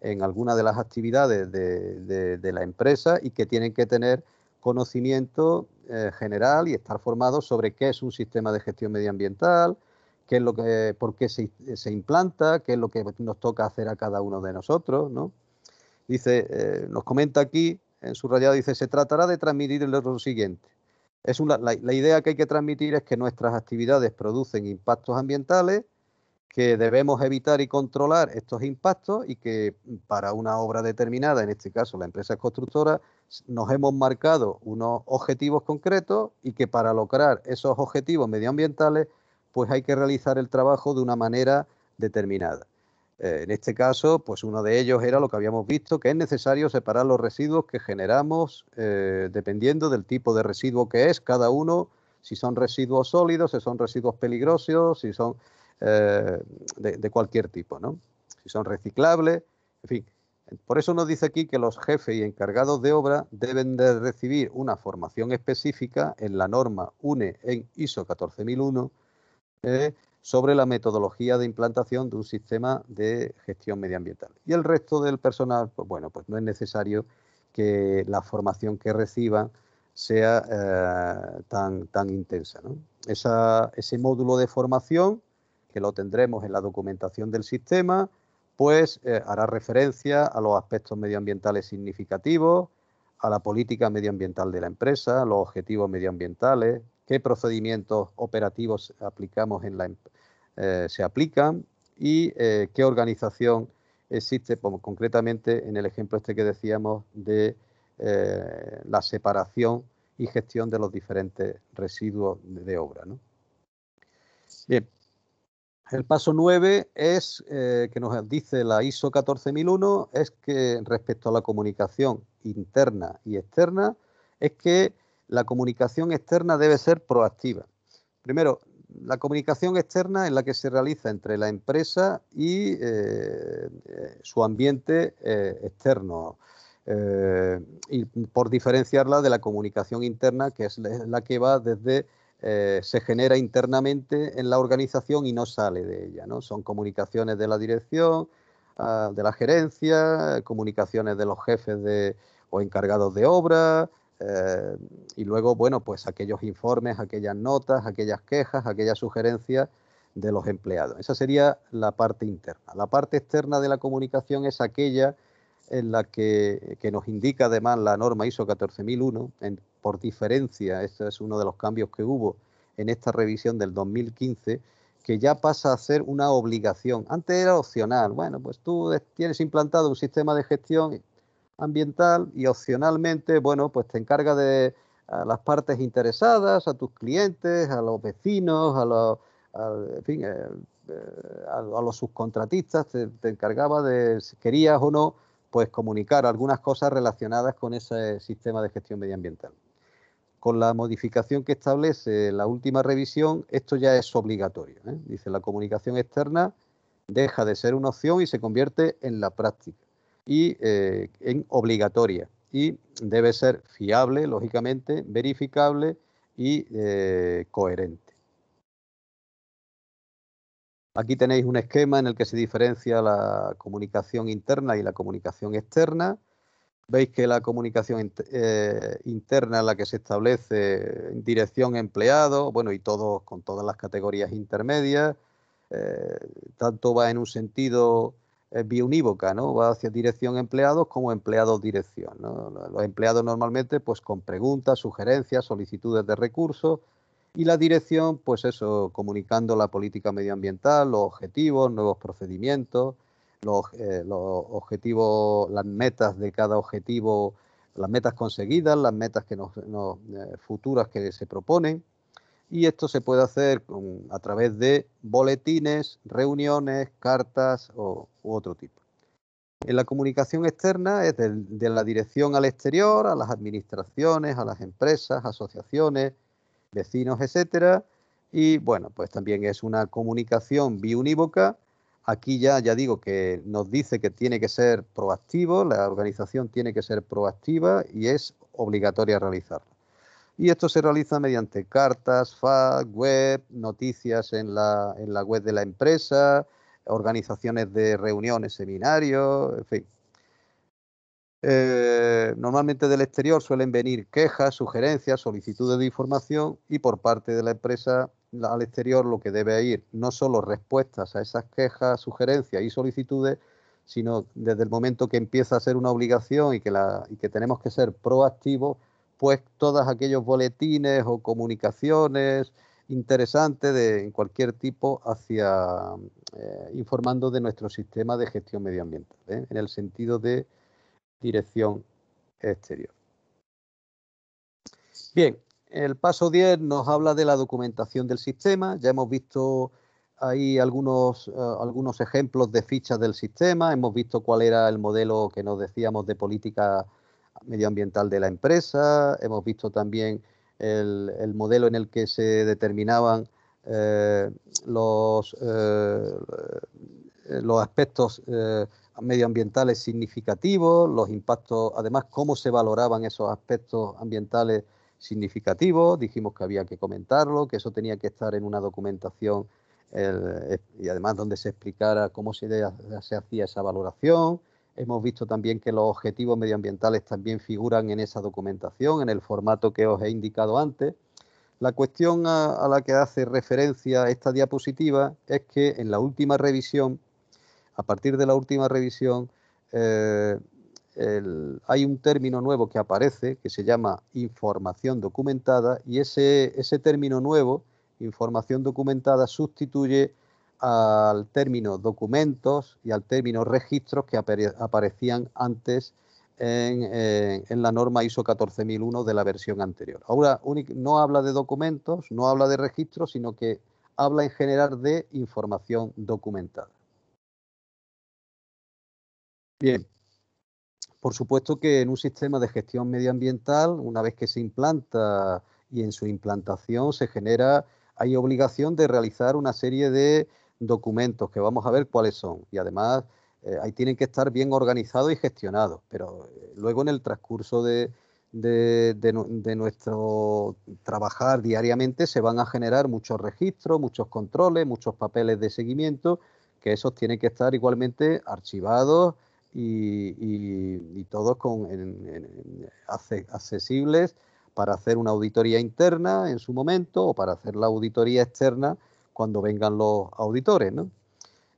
en alguna de las actividades de la empresa y que tienen que tener conocimiento eh, general y estar formado sobre qué es un sistema de gestión medioambiental, qué es lo que, por qué se, implanta, qué es lo que nos toca hacer a cada uno de nosotros, ¿no? Dice, eh, nos comenta aquí en su rayado, dice, se tratará de transmitir lo siguiente. Es la idea que hay que transmitir es que nuestras actividades producen impactos ambientales, que debemos evitar y controlar estos impactos y que para una obra determinada, en este caso la empresa constructora, nos hemos marcado unos objetivos concretos y que para lograr esos objetivos medioambientales, pues hay que realizar el trabajo de una manera determinada. Eh, en este caso, pues uno de ellos era lo que habíamos visto, que es necesario separar los residuos que generamos eh, dependiendo del tipo de residuo que es cada uno, si son residuos sólidos, si son residuos peligrosos, si son eh, de, de, cualquier tipo, ¿no? Si son reciclables, en fin. Por eso nos dice aquí que los jefes y encargados de obra deben de recibir una formación específica en la norma UNE en ISO 14001 eh, sobre la metodología de implantación de un sistema de gestión medioambiental. Y el resto del personal, pues bueno, pues no es necesario que la formación que reciba sea eh, tan, intensa. ese módulo de formación, que lo tendremos en la documentación del sistema, pues eh, hará referencia a los aspectos medioambientales significativos, a la política medioambiental de la empresa, los objetivos medioambientales, qué procedimientos operativos aplicamos en la, em, eh, se aplican y eh, qué organización existe, pues, concretamente en el ejemplo este que decíamos de la separación y gestión de los diferentes residuos de obra. ¿no? Bien, el paso 9 es, eh, que nos dice la ISO 14001, es que respecto a la comunicación interna y externa, es que la comunicación externa debe ser proactiva. Primero, la comunicación externa es la que se realiza entre la empresa y eh, eh, su ambiente externo, y por diferenciarla de la comunicación interna, que es la que va desde eh, se genera internamente en la organización y no sale de ella. ¿no? Son comunicaciones de la dirección, ah, de la gerencia, comunicaciones de los jefes de, o encargados de obra, eh, y luego, bueno, pues aquellos informes, aquellas notas, aquellas quejas, aquellas sugerencias de los empleados. Esa sería la parte interna. La parte externa de la comunicación es aquella en la que, que nos indica además la norma ISO 14001, en por diferencia. Este es uno de los cambios que hubo en esta revisión del 2015, que ya pasa a ser una obligación. Antes era opcional. Bueno, pues tú tienes implantado un sistema de gestión ambiental y opcionalmente, bueno, pues te encarga de las partes interesadas, a tus clientes, a los vecinos, a los, eh, eh, los subcontratistas, te, te, encargaba de, si querías o no, pues comunicar algunas cosas relacionadas con ese sistema de gestión medioambiental. Con la modificación que establece la última revisión, esto ya es obligatorio. ¿eh? Dice, la comunicación externa deja de ser una opción y se convierte en la práctica y eh, en obligatoria. Y debe ser fiable, lógicamente, verificable y eh, coherente. Aquí tenéis un esquema en el que se diferencia la comunicación interna y la comunicación externa veis que la comunicación eh, interna en la que se establece dirección empleado, bueno, y todos con todas las categorías intermedias, eh, tanto va en un sentido eh, biunívoca, ¿no? Va hacia dirección empleados como empleados dirección. Los empleados normalmente, pues con preguntas, sugerencias, solicitudes de recursos, y la dirección, pues eso, comunicando la política medioambiental, los objetivos, nuevos procedimientos eh, los, objetivos, las metas de cada objetivo, las metas conseguidas, las metas que eh, futuras que se proponen. Y esto se puede hacer a través de boletines, reuniones, cartas o, u otro tipo. En la comunicación externa es de, la dirección al exterior, a las administraciones, a las empresas, asociaciones, vecinos, etcétera. Y bueno, pues también es una comunicación biunívoca Aquí ya, ya digo que nos dice que tiene que ser proactivo, la organización tiene que ser proactiva y es obligatoria realizarlo. Y esto se realiza mediante cartas, fax, web, noticias en la, web de la empresa, organizaciones de reuniones, seminarios, en fin. Eh, normalmente del exterior suelen venir quejas, sugerencias, solicitudes de información y por parte de la empresa al exterior lo que debe ir no solo respuestas a esas quejas, sugerencias y solicitudes, sino desde el momento que empieza a ser una obligación y que, la, que tenemos que ser proactivos, pues todos aquellos boletines o comunicaciones interesantes de en cualquier tipo hacia eh, informando de nuestro sistema de gestión medioambiental, ¿eh? en el sentido de dirección exterior. Bien, el paso 10 nos habla de la documentación del sistema. Ya hemos visto ahí algunos, eh, algunos ejemplos de fichas del sistema. Hemos visto cuál era el modelo que nos decíamos de política medioambiental de la empresa. Hemos visto también el, modelo en el que se determinaban eh, los, eh, los aspectos medioambientales significativos, los impactos, además cómo se valoraban esos aspectos ambientales significativo, dijimos que había que comentarlo, que eso tenía que estar en una documentación eh, y además donde se explicara cómo se, hacía esa valoración. Hemos visto también que los objetivos medioambientales también figuran en esa documentación, en el formato que os he indicado antes. La cuestión a, la que hace referencia esta diapositiva es que en la última revisión, a partir de la última revisión, eh, hay un término nuevo que aparece que se llama información documentada y ese, término nuevo, información documentada, sustituye al término documentos y al término registros que aparecían antes en, eh, en, la norma ISO 14001 de la versión anterior. Ahora no habla de documentos, no habla de registros, sino que habla en general de información documentada. Bien, por supuesto que en un sistema de gestión medioambiental, una vez que se implanta y en su implantación se genera, hay obligación de realizar una serie de documentos que vamos a ver cuáles son. Y además eh, ahí tienen que estar bien organizados y gestionados. Pero eh, luego en el transcurso de, de, de, nuestro trabajar diariamente se van a generar muchos registros, muchos controles, muchos papeles de seguimiento, que esos tienen que estar igualmente archivados, y, todos con, accesibles para hacer una auditoría interna en su momento o para hacer la auditoría externa cuando vengan los auditores.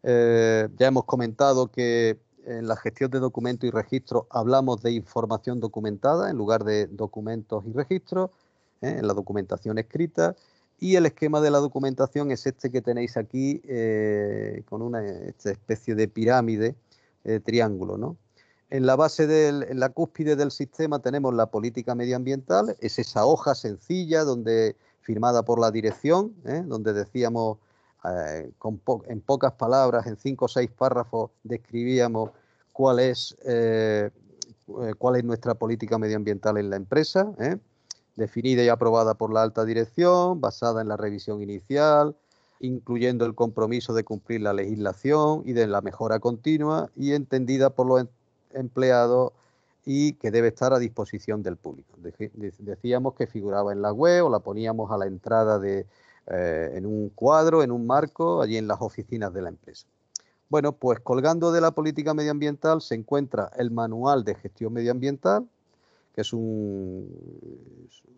Eh, ya hemos comentado que en la gestión de documentos y registros hablamos de información documentada en lugar de documentos y registros, ¿eh? en la documentación escrita. Y el esquema de la documentación es este que tenéis aquí, eh, con una esta especie de pirámide eh, triángulo, ¿no? En la base en la cúspide del sistema tenemos la política medioambiental, es esa hoja sencilla donde firmada por la dirección, ¿eh? donde decíamos eh, en pocas palabras, en cinco o seis párrafos, describíamos cuál es, cuál es nuestra política medioambiental en la empresa, definida y aprobada por la alta dirección, basada en la revisión inicial, incluyendo el compromiso de cumplir la legislación y de la mejora continua y entendida por los em-, empleados y que debe estar a disposición del público. Decíamos que figuraba en la web o la poníamos a la entrada de, eh, en un cuadro, en un marco, allí en las oficinas de la empresa. Bueno, pues colgando de la política medioambiental se encuentra el Manual de Gestión Medioambiental, que es un,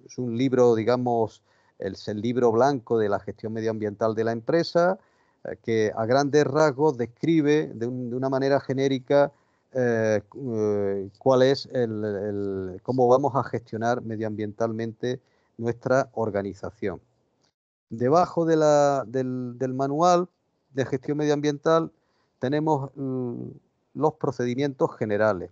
es un libro, digamos, el, el libro blanco de la gestión medioambiental de la empresa, eh, que a grandes rasgos describe de, una manera genérica eh, eh, cuál es el, cómo vamos a gestionar medioambientalmente nuestra organización. Debajo del, manual de gestión medioambiental tenemos mm, los procedimientos generales.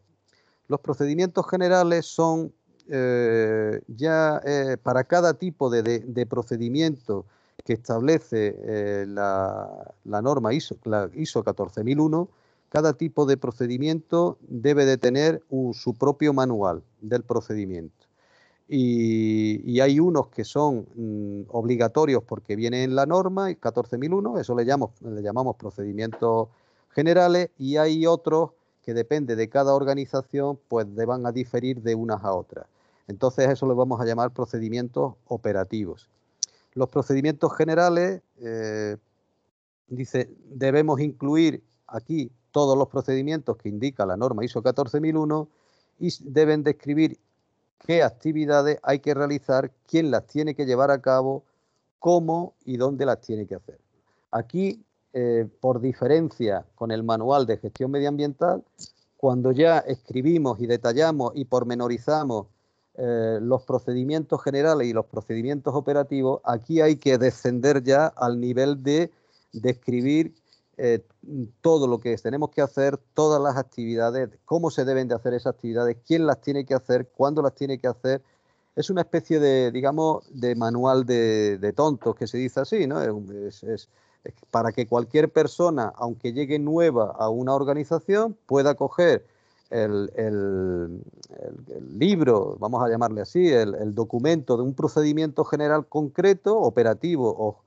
Los procedimientos generales son eh, ya eh, para cada tipo de, procedimiento que establece eh, la, norma ISO, la ISO 14001, cada tipo de procedimiento debe de tener su propio manual del procedimiento. Y, hay unos que son mm, obligatorios porque vienen en la norma, 14001, eso le, llamamos, procedimientos generales, y hay otros que depende de cada organización, pues van a diferir de unas a otras. Entonces eso lo vamos a llamar procedimientos operativos. Los procedimientos generales, eh, dice, debemos incluir aquí todos los procedimientos que indica la norma ISO 14001 y deben describir qué actividades hay que realizar, quién las tiene que llevar a cabo, cómo y dónde las tiene que hacer. Aquí, eh, por diferencia con el manual de gestión medioambiental, cuando ya escribimos y detallamos y pormenorizamos eh, los procedimientos generales y los procedimientos operativos, aquí hay que descender ya al nivel de describir eh, todo lo que tenemos que hacer, todas las actividades, cómo se deben de hacer esas actividades, quién las tiene que hacer, cuándo las tiene que hacer. Es una especie de, digamos, de manual de, tontos que se dice así, ¿no? Es, para que cualquier persona, aunque llegue nueva a una organización, pueda coger el, libro, vamos a llamarle así, el, documento de un procedimiento general concreto, operativo o,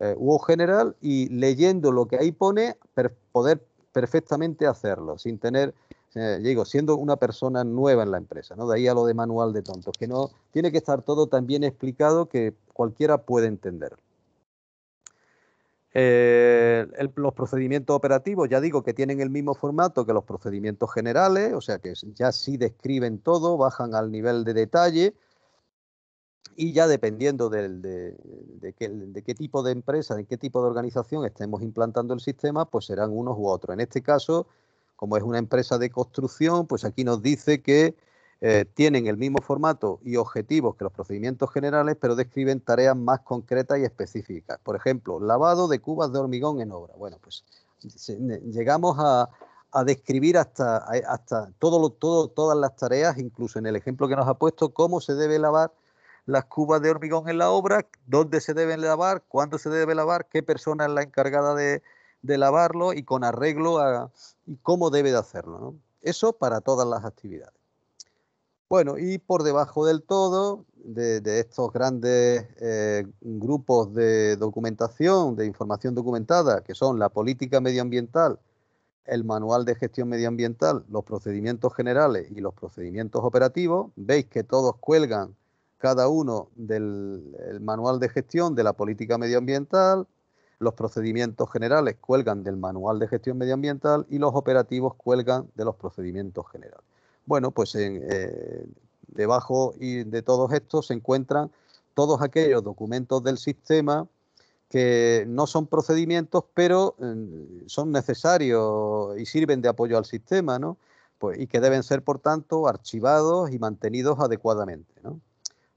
eh, general, y leyendo lo que ahí pone, poder perfectamente hacerlo, sin tener, eh, siendo una persona nueva en la empresa, ¿no? De ahí a lo de manual de tontos, que no tiene que estar todo tan bien explicado que cualquiera puede entenderlo. Eh, los procedimientos operativos, ya digo que tienen el mismo formato que los procedimientos generales, o sea que ya sí describen todo, bajan al nivel de detalle y ya dependiendo de, de, qué, tipo de empresa, de qué tipo de organización estemos implantando el sistema, pues serán unos u otros. En este caso, como es una empresa de construcción, pues aquí nos dice que eh, tienen el mismo formato y objetivos que los procedimientos generales, pero describen tareas más concretas y específicas. Por ejemplo, lavado de cubas de hormigón en obra. Bueno, pues llegamos a, describir hasta, hasta todo lo, todas las tareas, incluso en el ejemplo que nos ha puesto, cómo se debe lavar las cubas de hormigón en la obra, dónde se deben lavar, cuándo se debe lavar, qué persona es la encargada de, lavarlo y con arreglo a y cómo debe de hacerlo. Eso para todas las actividades. Bueno, y por debajo del todo, de, estos grandes eh, grupos de documentación, de información documentada, que son la política medioambiental, el manual de gestión medioambiental, los procedimientos generales y los procedimientos operativos, veis que todos cuelgan cada uno del manual de gestión de la política medioambiental, los procedimientos generales cuelgan del manual de gestión medioambiental y los operativos cuelgan de los procedimientos generales. Bueno, pues eh, debajo y de todos estos se encuentran todos aquellos documentos del sistema que no son procedimientos, pero eh, son necesarios y sirven de apoyo al sistema, ¿no? Pues, y que deben ser, por tanto, archivados y mantenidos adecuadamente.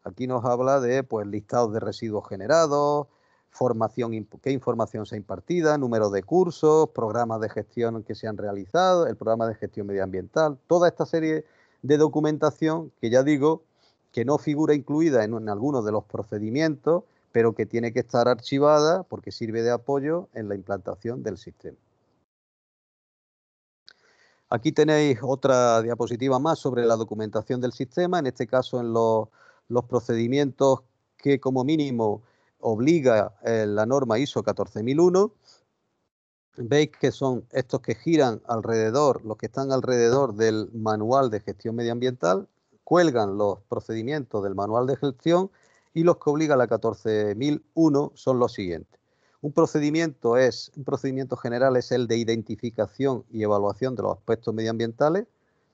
Aquí nos habla de pues, listados de residuos generados, formación, qué información se ha impartida, número de cursos, programas de gestión que se han realizado, el programa de gestión medioambiental, toda esta serie de documentación que ya digo que no figura incluida en, en algunos de los procedimientos, pero que tiene que estar archivada porque sirve de apoyo en la implantación del sistema. Aquí tenéis otra diapositiva más sobre la documentación del sistema, en este caso en los procedimientos que como mínimo obliga eh, la norma ISO 14001. Veis que son estos que giran alrededor, los que están alrededor del manual de gestión medioambiental, cuelgan los procedimientos del manual de gestión y los que obliga la 14001 son los siguientes. Un procedimiento, es, un procedimiento general es el de identificación y evaluación de los aspectos medioambientales,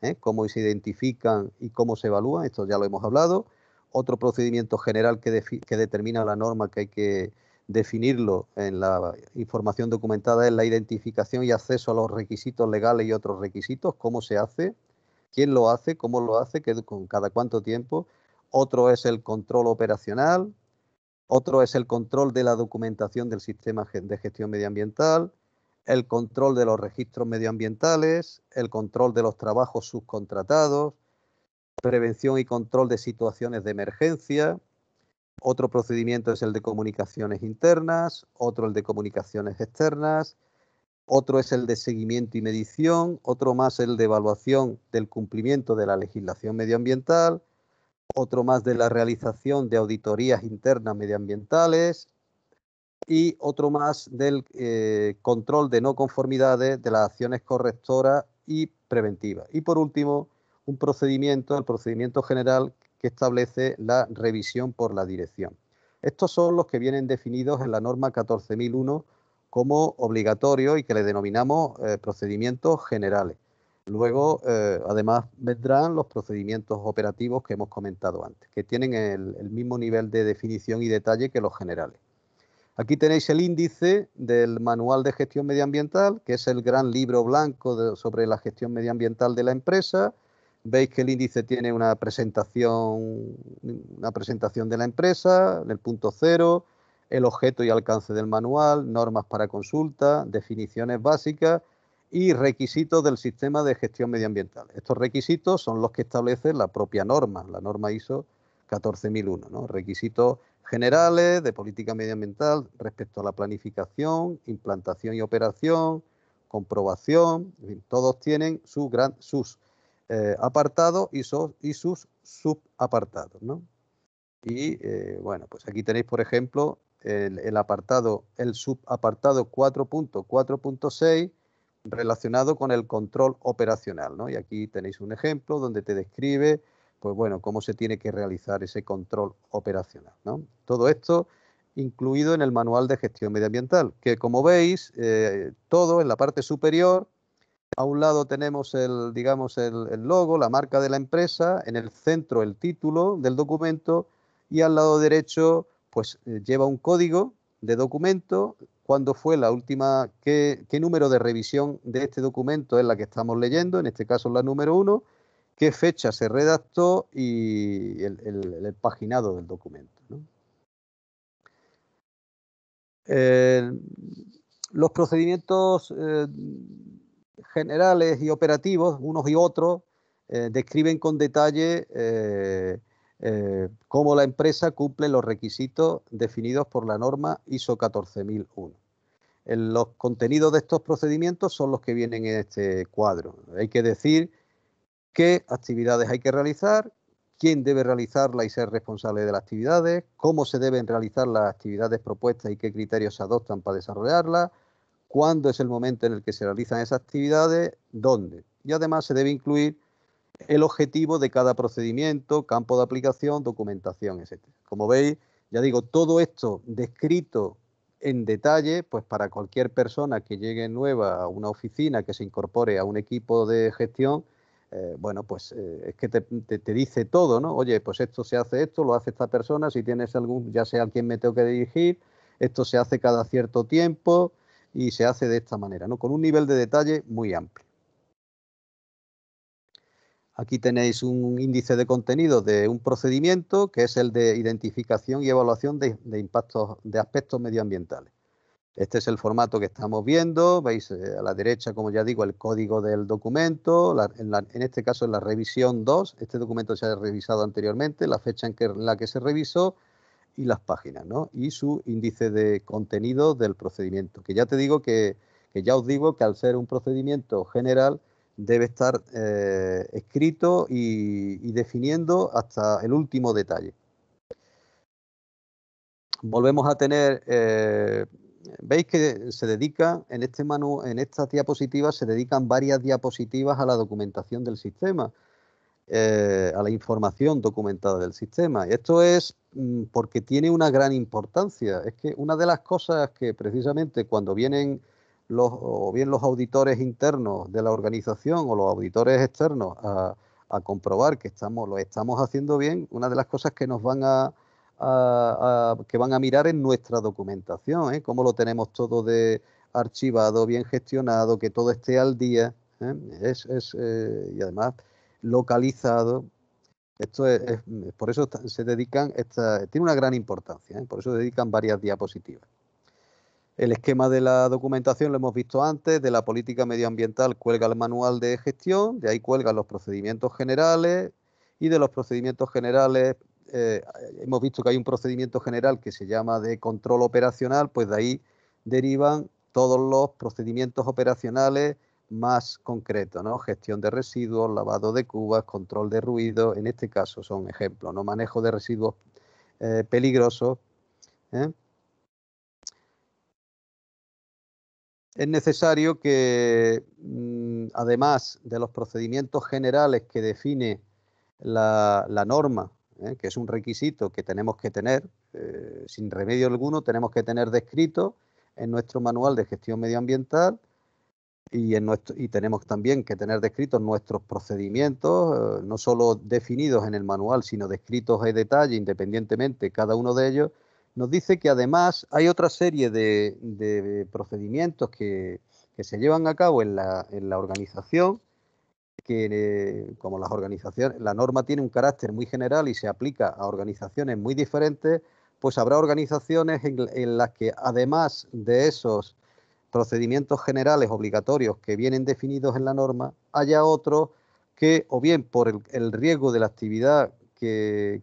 ¿eh? cómo se identifican y cómo se evalúan, esto ya lo hemos hablado otro procedimiento general que, determina la norma que hay que definirlo en la información documentada es la identificación y acceso a los requisitos legales y otros requisitos, cómo se hace, quién lo hace, cómo lo hace, con cada cuánto tiempo. Otro es el control operacional, otro es el control de la documentación del sistema de gestión medioambiental, el control de los registros medioambientales, el control de los trabajos subcontratados, prevención y control de situaciones de emergencia. Otro procedimiento es el de comunicaciones internas, otro el de comunicaciones externas, otro es el de seguimiento y medición, otro más el de evaluación del cumplimiento de la legislación medioambiental, otro más de la realización de auditorías internas medioambientales y otro más del eh, control de no conformidades de las acciones correctoras y preventivas. Y por último, un procedimiento, el procedimiento general que establece la revisión por la dirección. Estos son los que vienen definidos en la norma 14.001 como obligatorio y que le denominamos eh, procedimientos generales. Luego, eh, además, vendrán los procedimientos operativos que hemos comentado antes, que tienen el, mismo nivel de definición y detalle que los generales. Aquí tenéis el índice del Manual de Gestión Medioambiental, que es el gran libro blanco sobre la gestión medioambiental de la empresa, Veis que el índice tiene una presentación, una presentación de la empresa, en el punto cero, el objeto y alcance del manual, normas para consulta, definiciones básicas y requisitos del sistema de gestión medioambiental. Estos requisitos son los que establece la propia norma, la norma ISO 14001, requisitos generales de política medioambiental respecto a la planificación, implantación y operación, comprobación, todos tienen su gran, sus eh, apartado y, sus subapartados. ¿no? Y eh, bueno, pues aquí tenéis, por ejemplo, el, apartado, el subapartado 4.4.6 relacionado con el control operacional. ¿no? Y aquí tenéis un ejemplo donde te describe, pues bueno, cómo se tiene que realizar ese control operacional. ¿no? Todo esto incluido en el manual de gestión medioambiental, que como veis, eh, todo en la parte superior a un lado tenemos el, digamos, el, logo, la marca de la empresa, en el centro el título del documento y al lado derecho pues eh, lleva un código de documento, cuándo fue la última, qué, número de revisión de este documento es la que estamos leyendo, en este caso la número uno, qué fecha se redactó y el, paginado del documento. Eh, los procedimientos eh, generales y operativos, unos y otros, eh, describen con detalle eh, eh, cómo la empresa cumple los requisitos definidos por la norma ISO 14001. los contenidos de estos procedimientos son los que vienen en este cuadro. Hay que decir qué actividades hay que realizar, quién debe realizarla y ser responsable de las actividades, cómo se deben realizar las actividades propuestas y qué criterios se adoptan para desarrollarlas, cuándo es el momento en el que se realizan esas actividades, dónde. Y además se debe incluir el objetivo de cada procedimiento, campo de aplicación, documentación, etc. Como veis, ya digo, todo esto descrito en detalle, pues para cualquier persona que llegue nueva a una oficina, que se incorpore a un equipo de gestión, eh, bueno, pues eh, es que te, te, dice todo, ¿no? Oye, pues esto se hace esto, lo hace esta persona, si tienes algún, ya sé a quién me tengo que dirigir, esto se hace cada cierto tiempo, y se hace de esta manera, ¿no? con un nivel de detalle muy amplio. Aquí tenéis un índice de contenido de un procedimiento que es el de identificación y evaluación de, impactos de aspectos medioambientales. Este es el formato que estamos viendo. Veis eh, a la derecha, como ya digo, el código del documento. en, este caso, en la revisión 2. Este documento se ha revisado anteriormente, la fecha en, que, en la que se revisó y las páginas, ¿no? Y su índice de contenido del procedimiento, que ya te digo que, ya os digo que al ser un procedimiento general debe estar eh, escrito y, definiendo hasta el último detalle. Volvemos a tener eh, veis que se dedica en este manu, en estas diapositivas se dedican varias diapositivas a la documentación del sistema eh, a la información documentada del sistema. Y esto es mm, porque tiene una gran importancia. Es que una de las cosas que precisamente cuando vienen los, o bien los auditores internos de la organización o los auditores externos a, comprobar que estamos, lo estamos haciendo bien, una de las cosas que nos van a, que van a mirar en nuestra documentación, ¿eh? cómo lo tenemos todo de archivado, bien gestionado, que todo esté al día. ¿eh? Es, y además localizado. Esto es, mm, por eso se dedican, tiene una gran importancia, ¿eh? por eso se dedican varias diapositivas. El esquema de la documentación lo hemos visto antes, de la política medioambiental cuelga el manual de gestión, de ahí cuelgan los procedimientos generales y de los procedimientos generales eh, hemos visto que hay un procedimiento general que se llama de control operacional, pues de ahí derivan todos los procedimientos operacionales más concreto, Gestión de residuos, lavado de cubas, control de ruido, en este caso son ejemplos, ¿no? Manejo de residuos eh, peligrosos. ¿eh? Es necesario que, mm, además de los procedimientos generales que define la, norma, ¿eh? que es un requisito que tenemos que tener, sin remedio alguno, tenemos que tener descrito en nuestro manual de gestión medioambiental y, tenemos también que tener descritos nuestros procedimientos, eh, no solo definidos en el manual, sino descritos en detalle, independientemente cada uno de ellos, nos dice que además hay otra serie de, procedimientos que, se llevan a cabo en la, organización, que eh, como las organizaciones, la norma tiene un carácter muy general y se aplica a organizaciones muy diferentes, pues habrá organizaciones en, en las que además de esos procedimientos generales obligatorios que vienen definidos en la norma, haya otros que o bien por el, riesgo de la actividad que,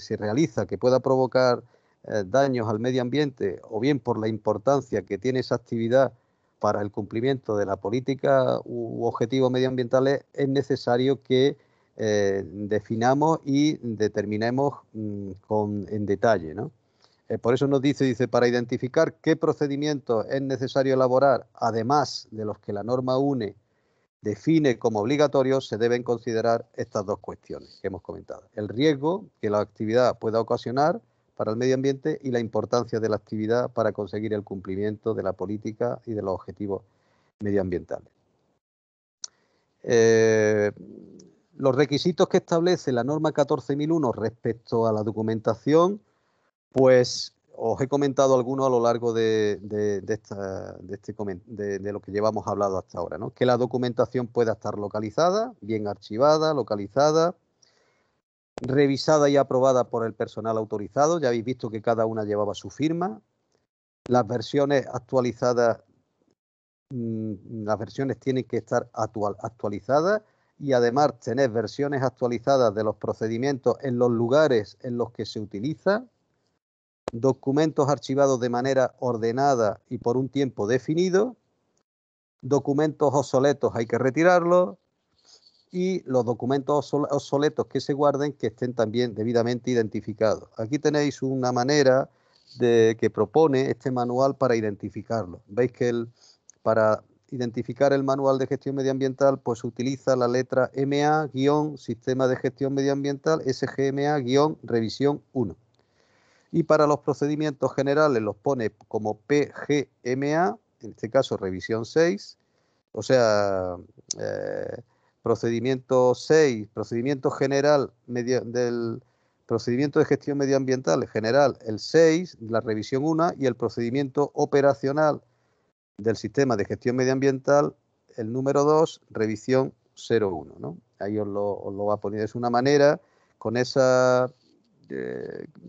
se realiza, que pueda provocar eh, daños al medio ambiente, o bien por la importancia que tiene esa actividad para el cumplimiento de la política u, objetivos medioambientales, es necesario que eh, definamos y determinemos mm, con, en detalle. ¿no? Eh, por eso nos dice, dice, para identificar qué procedimientos es necesario elaborar, además de los que la norma UNE define como obligatorios, se deben considerar estas dos cuestiones que hemos comentado. El riesgo que la actividad pueda ocasionar para el medio ambiente y la importancia de la actividad para conseguir el cumplimiento de la política y de los objetivos medioambientales. Eh, los requisitos que establece la norma 14.001 respecto a la documentación pues os he comentado algunos a lo largo este de, de, lo que llevamos hablado hasta ahora, ¿no? que la documentación pueda estar localizada, bien archivada, localizada, revisada y aprobada por el personal autorizado. Ya habéis visto que cada una llevaba su firma. Las versiones actualizadas, mm, las versiones tienen que estar actualizadas y además tener versiones actualizadas de los procedimientos en los lugares en los que se utiliza, documentos archivados de manera ordenada y por un tiempo definido, documentos obsoletos hay que retirarlos y los documentos obsoletos que se guarden que estén también debidamente identificados. Aquí tenéis una manera de, que propone este manual para identificarlo. Veis que para identificar el manual de gestión medioambiental, pues utiliza la letra MA-Sistema de Gestión Medioambiental SGMA-Revisión 1 y para los procedimientos generales los pone como PGMA, en este caso revisión 6, o sea, eh, procedimiento 6, procedimiento general medio, del procedimiento de gestión medioambiental general, el 6, la revisión 1 y el procedimiento operacional del sistema de gestión medioambiental, el número 2, revisión 01. Ahí lo, os lo va a poner, es una manera con esa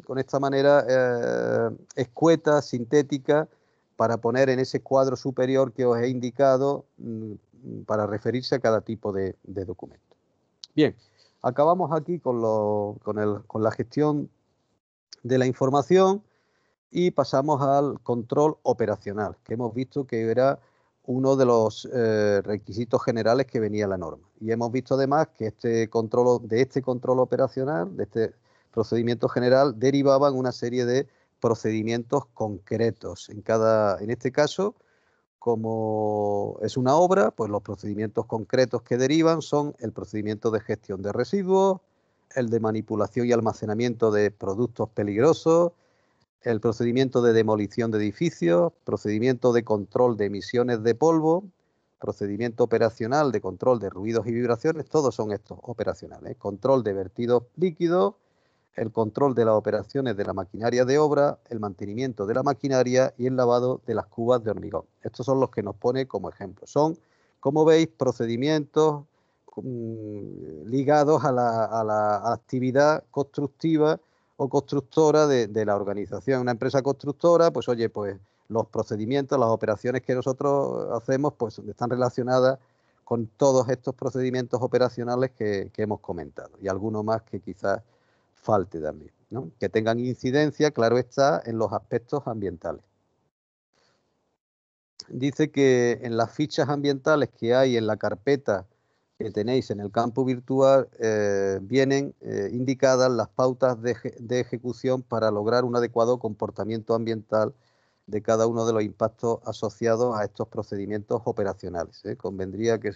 con esta manera eh, escueta, sintética, para poner en ese cuadro superior que os he indicado mm, para referirse a cada tipo de, documento. Bien, acabamos aquí con, la gestión de la información y pasamos al control operacional, que hemos visto que era uno de los eh, requisitos generales que venía la norma. Y hemos visto además que este control, de este control operacional, de este procedimiento general derivaban una serie de procedimientos concretos. En, cada, en este caso, como es una obra, pues los procedimientos concretos que derivan son el procedimiento de gestión de residuos, el de manipulación y almacenamiento de productos peligrosos, el procedimiento de demolición de edificios, procedimiento de control de emisiones de polvo, procedimiento operacional de control de ruidos y vibraciones, todos son estos operacionales, ¿eh? control de vertidos líquidos, el control de las operaciones de la maquinaria de obra, el mantenimiento de la maquinaria y el lavado de las cubas de hormigón. Estos son los que nos pone como ejemplo. Son, como veis, procedimientos mm, ligados a la, actividad constructiva o constructora de, la organización. Una empresa constructora, pues oye, pues los procedimientos, las operaciones que nosotros hacemos, pues están relacionadas con todos estos procedimientos operacionales que, que hemos comentado y algunos más que quizás falte también, ¿no? que tengan incidencia, claro está, en los aspectos ambientales. Dice que en las fichas ambientales que hay en la carpeta que tenéis en el campo virtual eh, vienen eh, indicadas las pautas de, ejecución para lograr un adecuado comportamiento ambiental de cada uno de los impactos asociados a estos procedimientos operacionales. ¿eh? Convendría que,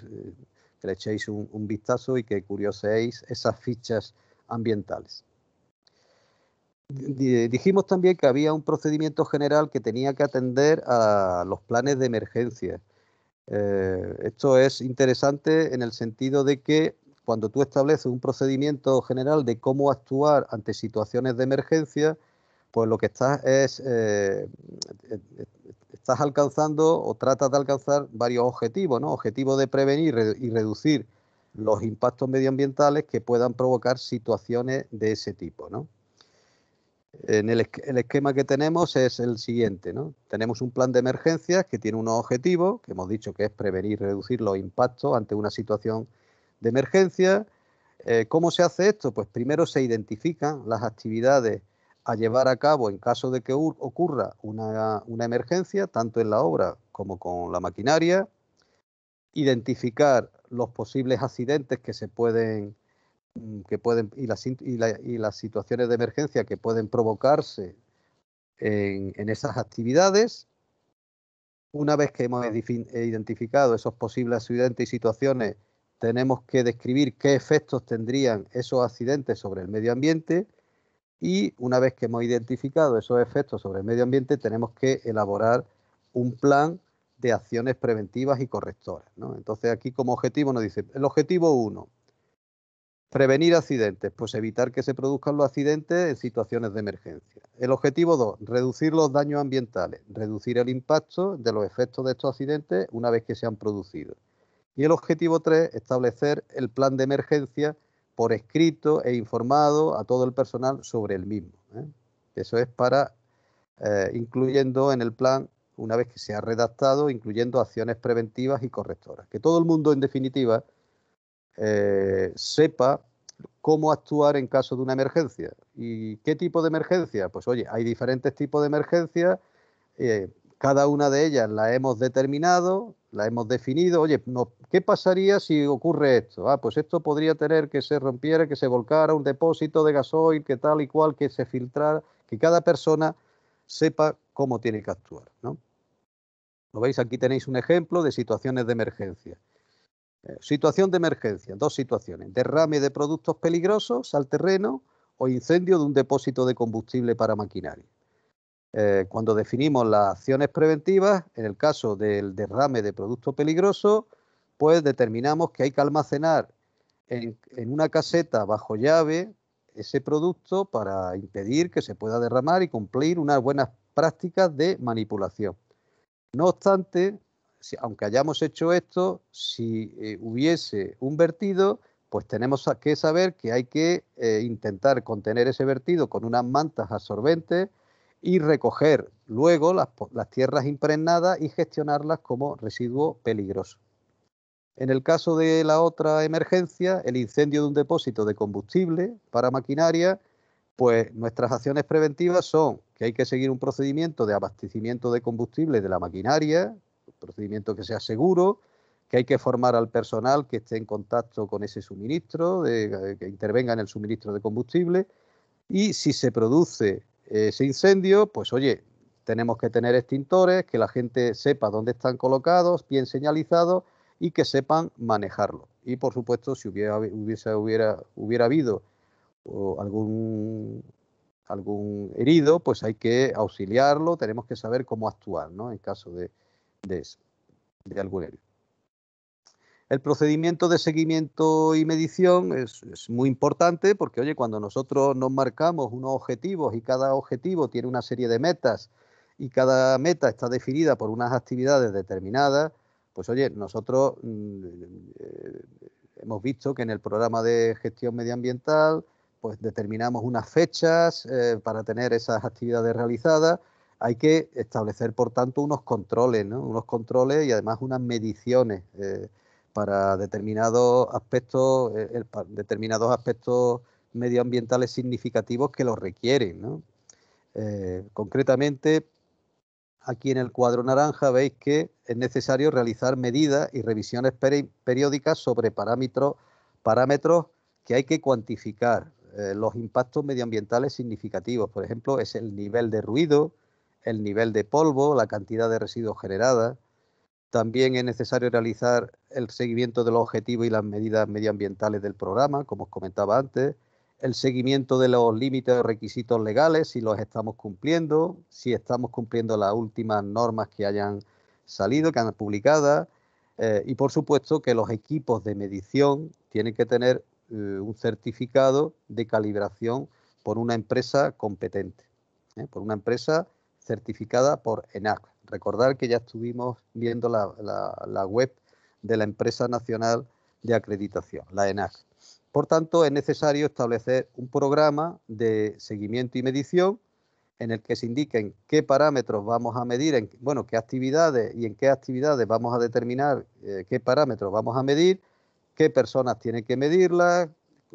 le echéis un, un vistazo y que curioseéis esas fichas ambientales. Dijimos también que había un procedimiento general que tenía que atender a los planes de emergencia. Eh, esto es interesante en el sentido de que cuando tú estableces un procedimiento general de cómo actuar ante situaciones de emergencia, pues lo que estás es eh, estás alcanzando o tratas de alcanzar varios objetivos, ¿no? de prevenir y reducir los impactos medioambientales que puedan provocar situaciones de ese tipo, ¿no? En el, esquema que tenemos es el siguiente, Tenemos un plan de emergencias que tiene unos objetivos, que hemos dicho que es prevenir y reducir los impactos ante una situación de emergencia. Eh, ¿Cómo se hace esto? Pues primero se identifican las actividades a llevar a cabo en caso de que ocurra una, una emergencia, tanto en la obra como con la maquinaria, identificar los posibles accidentes que se pueden Mm, que pueden y las, situaciones de emergencia que pueden provocarse en, en esas actividades. Una vez que hemos identificado esos posibles accidentes y situaciones, tenemos que describir qué efectos tendrían esos accidentes sobre el medio ambiente y una vez que hemos identificado esos efectos sobre el medio ambiente, tenemos que elaborar un plan de acciones preventivas y correctoras. Entonces aquí como objetivo nos dice, el objetivo 1, Prevenir accidentes, pues evitar que se produzcan los accidentes en situaciones de emergencia. El objetivo 2, reducir los daños ambientales, reducir el impacto de los efectos de estos accidentes una vez que se han producido. Y el objetivo 3, establecer el plan de emergencia por escrito e informado a todo el personal sobre el mismo. ¿eh? Eso es para, eh, incluyendo en el plan, una vez que se ha redactado, incluyendo acciones preventivas y correctoras. Que todo el mundo, en definitiva, eh, sepa cómo actuar en caso de una emergencia. ¿Y qué tipo de emergencia? Pues oye, hay diferentes tipos de emergencia eh, cada una de ellas la hemos determinado, la hemos definido, oye, ¿qué pasaría si ocurre esto? Ah, pues esto podría tener que se rompiera, que se volcara un depósito de gasoil, que tal y cual, que se filtrara, que cada persona sepa cómo tiene que actuar, ¿no? Lo veis, aquí tenéis un ejemplo de situaciones de emergencia. Eh, situación de emergencia, dos situaciones, derrame de productos peligrosos al terreno o incendio de un depósito de combustible para maquinaria. Eh, cuando definimos las acciones preventivas, en el caso del derrame de producto peligroso, pues determinamos que hay que almacenar en una caseta bajo llave ese producto para impedir que se pueda derramar y cumplir unas buenas prácticas de manipulación. No obstante, aunque hayamos hecho esto, si eh, hubiese un vertido, pues tenemos que saber que hay que eh, intentar contener ese vertido con unas mantas absorbentes y recoger luego las, tierras impregnadas y gestionarlas como residuo peligroso. En el caso de la otra emergencia, el incendio de un depósito de combustible para maquinaria, pues nuestras acciones preventivas son que hay que seguir un procedimiento de abastecimiento de combustible de la maquinaria procedimiento que sea seguro, que hay que formar al personal que esté en contacto con ese suministro, eh, que intervenga en el suministro de combustible. Y si se produce ese incendio, pues oye, tenemos que tener extintores, que la gente sepa dónde están colocados, bien señalizados y que sepan manejarlo. Y por supuesto, si hubiera, hubiese, hubiera, hubiera habido algún, algún herido, pues hay que auxiliarlo, tenemos que saber cómo actuar ¿no? en caso de, de El procedimiento de seguimiento y medición es, muy importante porque, oye, cuando nosotros nos marcamos unos objetivos y cada objetivo tiene una serie de metas y cada meta está definida por unas actividades determinadas, pues, oye, nosotros mm, eh, hemos visto que en el programa de gestión medioambiental, pues determinamos unas fechas eh, para tener esas actividades realizadas hay que establecer, por tanto, unos controles, unos controles y además unas mediciones eh, para determinados aspectos, eh, determinados aspectos medioambientales significativos que los requieren. Eh, concretamente, aquí en el cuadro naranja veis que es necesario realizar medidas y revisiones periódicas sobre parámetros, que hay que cuantificar. los impactos medioambientales significativos, por ejemplo, es el nivel de ruido, el nivel de polvo, la cantidad de residuos generada. También es necesario realizar el seguimiento de los objetivos y las medidas medioambientales del programa, como os comentaba antes, el seguimiento de los límites o requisitos legales, si los estamos cumpliendo, si estamos cumpliendo las últimas normas que hayan salido, que han publicado, eh, y por supuesto que los equipos de medición tienen que tener eh, un certificado de calibración por una empresa competente, ¿eh? por una empresa certificada por ENAC. Recordar que ya estuvimos viendo la, web de la empresa nacional de acreditación, la ENAC. Por tanto, es necesario establecer un programa de seguimiento y medición en el que se indiquen qué parámetros vamos a medir, en, bueno, qué actividades y en qué actividades vamos a determinar eh, qué parámetros vamos a medir, qué personas tienen que medirlas,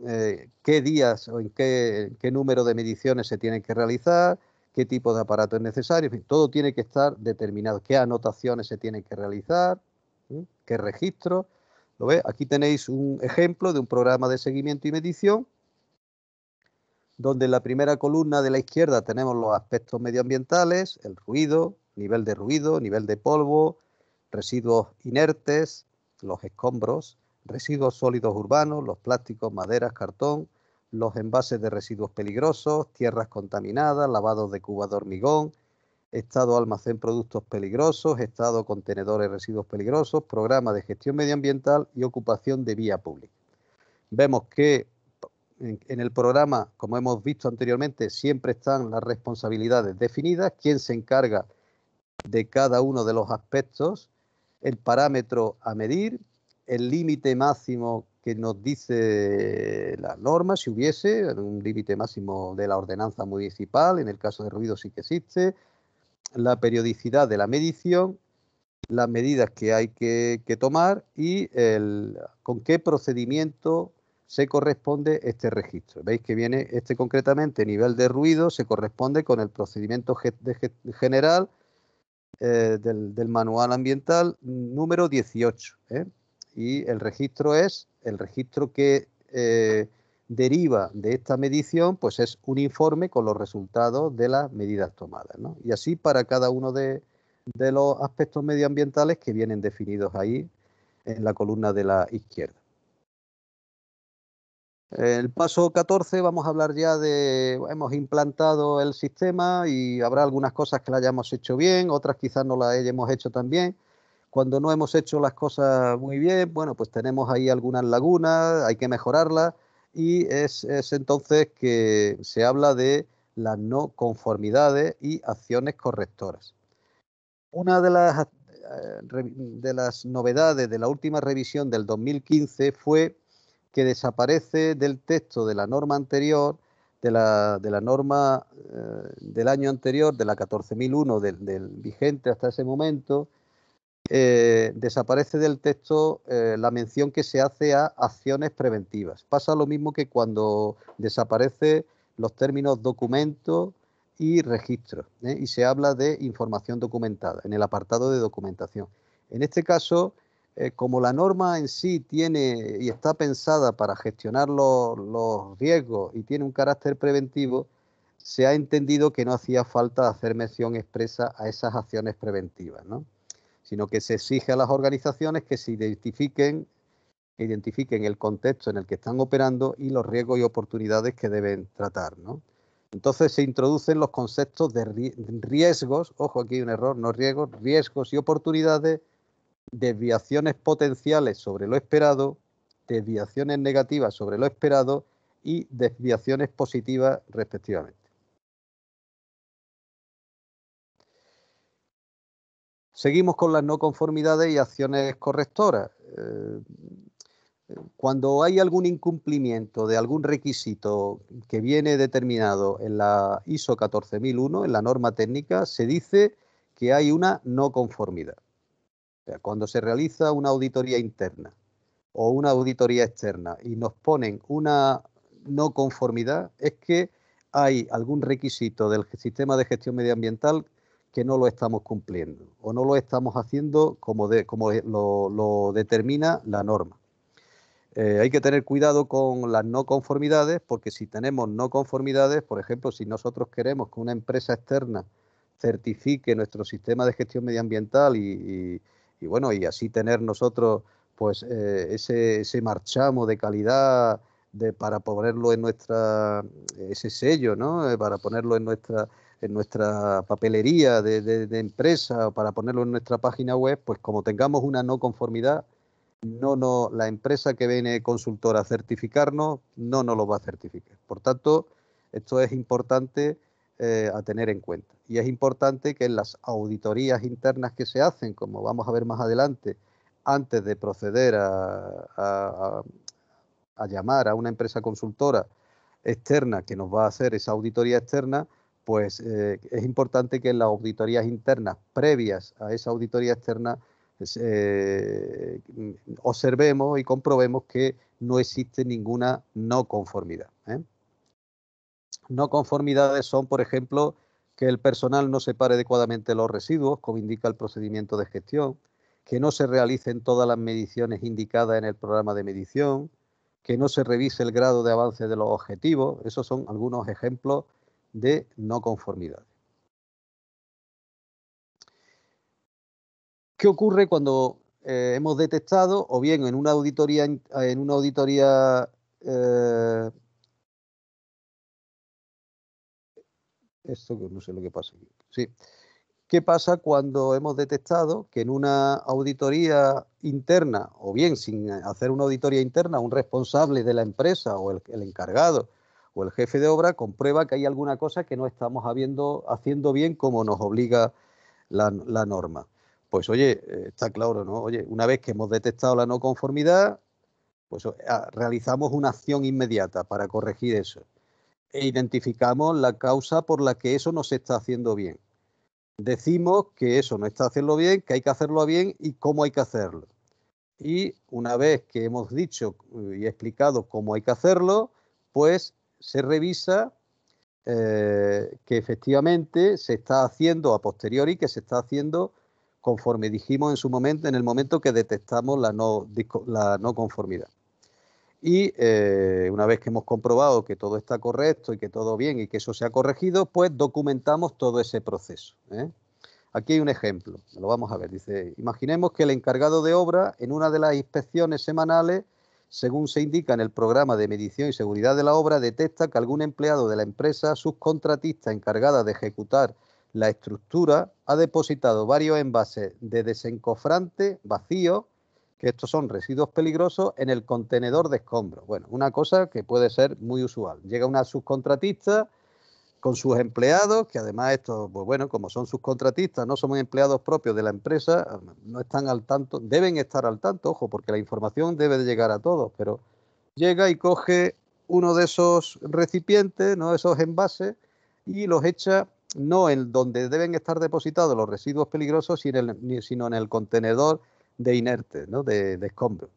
eh, qué días o qué, en qué número de mediciones se tienen que realizar, qué tipo de aparato es necesario, en fin, todo tiene que estar determinado, qué anotaciones se tienen que realizar, qué registro. ¿Lo ve Aquí tenéis un ejemplo de un programa de seguimiento y medición, donde en la primera columna de la izquierda tenemos los aspectos medioambientales, el ruido, nivel de ruido, nivel de polvo, residuos inertes, los escombros, residuos sólidos urbanos, los plásticos, maderas, cartón, los envases de residuos peligrosos, tierras contaminadas, lavados de cuba de hormigón, estado almacén productos peligrosos, estado contenedores residuos peligrosos, programa de gestión medioambiental y ocupación de vía pública. Vemos que en, el programa, como hemos visto anteriormente, siempre están las responsabilidades definidas, quién se encarga de cada uno de los aspectos, el parámetro a medir, el límite máximo que nos dice las normas, si hubiese un límite máximo de la ordenanza municipal, en el caso de ruido sí que existe, la periodicidad de la medición, las medidas que hay que, tomar y el, con qué procedimiento se corresponde este registro. Veis que viene este concretamente, nivel de ruido, se corresponde con el procedimiento general eh, del, manual ambiental número 18. ¿eh? Y el registro es el registro que eh, deriva de esta medición, pues es un informe con los resultados de las medidas tomadas. Y así para cada uno de, los aspectos medioambientales que vienen definidos ahí en la columna de la izquierda. El paso 14 vamos a hablar ya de, hemos implantado el sistema y habrá algunas cosas que la hayamos hecho bien, otras quizás no las hayamos hecho tan bien, cuando no hemos hecho las cosas muy bien, bueno, pues tenemos ahí algunas lagunas, hay que mejorarlas y es, entonces que se habla de las no conformidades y acciones correctoras. Una de las, eh, de las novedades de la última revisión del 2015 fue que desaparece del texto de la norma anterior, de la, norma eh, del año anterior, de la 14.001 del vigente hasta ese momento, eh, desaparece del texto eh, la mención que se hace a acciones preventivas. Pasa lo mismo que cuando desaparecen los términos documento y registro, ¿eh? y se habla de información documentada en el apartado de documentación. En este caso, como la norma en sí tiene y está pensada para gestionar los, los riesgos y tiene un carácter preventivo, se ha entendido que no hacía falta hacer mención expresa a esas acciones preventivas. ¿no? sino que se exige a las organizaciones que se identifiquen, identifiquen el contexto en el que están operando y los riesgos y oportunidades que deben tratar. Entonces se introducen los conceptos de riesgos, ojo aquí hay un error, no riesgos, riesgos y oportunidades, desviaciones potenciales sobre lo esperado, desviaciones negativas sobre lo esperado y desviaciones positivas respectivamente. Seguimos con las no conformidades y acciones correctoras. Eh, cuando hay algún incumplimiento de algún requisito que viene determinado en la ISO 14001, en la norma técnica, se dice que hay una no conformidad. cuando se realiza una auditoría interna o una auditoría externa y nos ponen una no conformidad, es que hay algún requisito del sistema de gestión medioambiental que no lo estamos cumpliendo o no lo estamos haciendo como, de, como lo, determina la norma. Eh, hay que tener cuidado con las no conformidades porque si tenemos no conformidades, por ejemplo, si nosotros queremos que una empresa externa certifique nuestro sistema de gestión medioambiental y, bueno, y así tener nosotros pues eh, ese, ese marchamo de calidad de, para ponerlo en nuestra, ese sello, ¿no? Eh, para ponerlo en nuestra en nuestra papelería de, empresa o para ponerlo en nuestra página web, pues como tengamos una no conformidad, no, no, la empresa que viene consultora a certificarnos no nos lo va a certificar. Por tanto, esto es importante eh, a tener en cuenta. Y es importante que en las auditorías internas que se hacen, como vamos a ver más adelante, antes de proceder a llamar a una empresa consultora externa que nos va a hacer esa auditoría externa, pues eh, es importante que en las auditorías internas previas a esa auditoría externa pues, eh, observemos y comprobemos que no existe ninguna no conformidad. ¿eh? No conformidades son, por ejemplo, que el personal no separe adecuadamente los residuos, como indica el procedimiento de gestión, que no se realicen todas las mediciones indicadas en el programa de medición, que no se revise el grado de avance de los objetivos. Esos son algunos ejemplos de no conformidad. ¿Qué ocurre cuando eh, hemos detectado, o bien en una auditoría, en una auditoría eh, esto que no sé lo que pasa aquí. Sí. ¿Qué pasa cuando hemos detectado que en una auditoría interna, o bien sin hacer una auditoría interna, un responsable de la empresa o el encargado o el jefe de obra comprueba que hay alguna cosa que no estamos haciendo bien como nos obliga la, norma. Pues oye, eh, está claro, ¿no? Oye, una vez que hemos detectado la no conformidad, pues ah, realizamos una acción inmediata para corregir eso. E identificamos la causa por la que eso no se está haciendo bien. Decimos que eso no está haciendo bien, que hay que hacerlo bien y cómo hay que hacerlo. Y una vez que hemos dicho eh, y explicado cómo hay que hacerlo, pues se revisa eh, que efectivamente se está haciendo a posteriori, que se está haciendo conforme dijimos en su momento, en el momento que detectamos la no, conformidad. Y eh, una vez que hemos comprobado que todo está correcto y que todo bien y que eso se ha corregido, pues documentamos todo ese proceso. ¿eh? Aquí hay un ejemplo, lo vamos a ver. Dice, imaginemos que el encargado de obra en una de las inspecciones semanales según se indica en el programa de medición y seguridad de la obra, detecta que algún empleado de la empresa subcontratista encargada de ejecutar la estructura ha depositado varios envases de desencofrante vacío, que estos son residuos peligrosos, en el contenedor de escombros. Bueno, una cosa que puede ser muy usual. Llega una subcontratista con sus empleados, que además estos, pues bueno, como son sus contratistas, no son empleados propios de la empresa, no están al tanto, deben estar al tanto, ojo, porque la información debe de llegar a todos, pero llega y coge uno de esos recipientes, ¿no? esos envases, y los echa no en donde deben estar depositados los residuos peligrosos, sino en el, contenedor de inerte, ¿no? de, de escombros.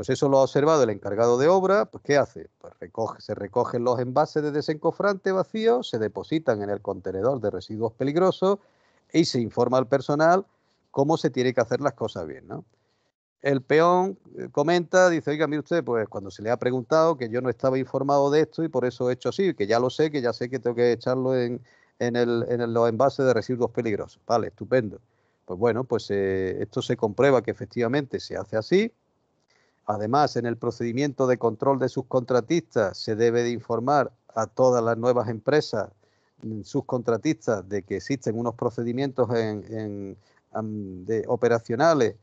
Pues eso lo ha observado el encargado de obra, pues ¿qué hace? Pues recoge, se recogen los envases de desencofrante vacío... se depositan en el contenedor de residuos peligrosos y se informa al personal cómo se tiene que hacer las cosas bien, El peón eh, comenta, dice, oiga, mire usted, pues cuando se le ha preguntado que yo no estaba informado de esto y por eso he hecho así, que ya lo sé, que ya sé que tengo que echarlo en, en, el, los envases de residuos peligrosos. Vale, estupendo. Pues bueno, pues eh, esto se comprueba que efectivamente se hace así, Además, en el procedimiento de control de sus contratistas se debe de informar a todas las nuevas empresas, mm, sus contratistas, de que existen unos procedimientos de operacionales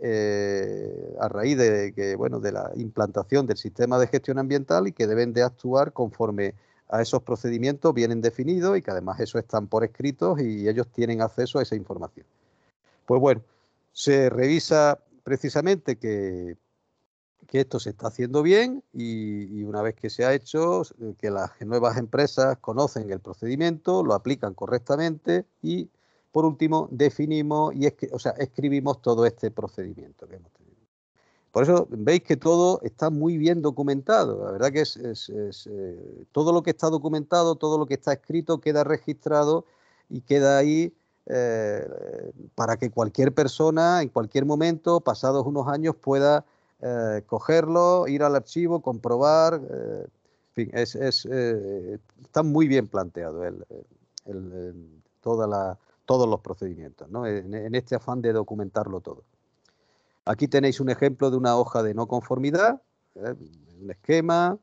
eh, a raíz de, bueno, de la implantación del sistema de gestión ambiental y que deben de actuar conforme a esos procedimientos vienen definidos y que además eso están por escritos y ellos tienen acceso a esa información. Pues bueno, se revisa precisamente que que esto se está haciendo bien y, una vez que se ha hecho, que las nuevas empresas conocen el procedimiento, lo aplican correctamente y, por último, definimos y o sea, escribimos todo este procedimiento que hemos tenido. Por eso veis que todo está muy bien documentado. La verdad que es, eh, todo lo que está documentado, todo lo que está escrito queda registrado y queda ahí eh, para que cualquier persona en cualquier momento, pasados unos años, pueda eh, cogerlo, ir al archivo, comprobar. Eh, en fin, es, eh, está muy bien planteado todos los procedimientos, en, este afán de documentarlo todo. Aquí tenéis un ejemplo de una hoja de no conformidad, un esquema,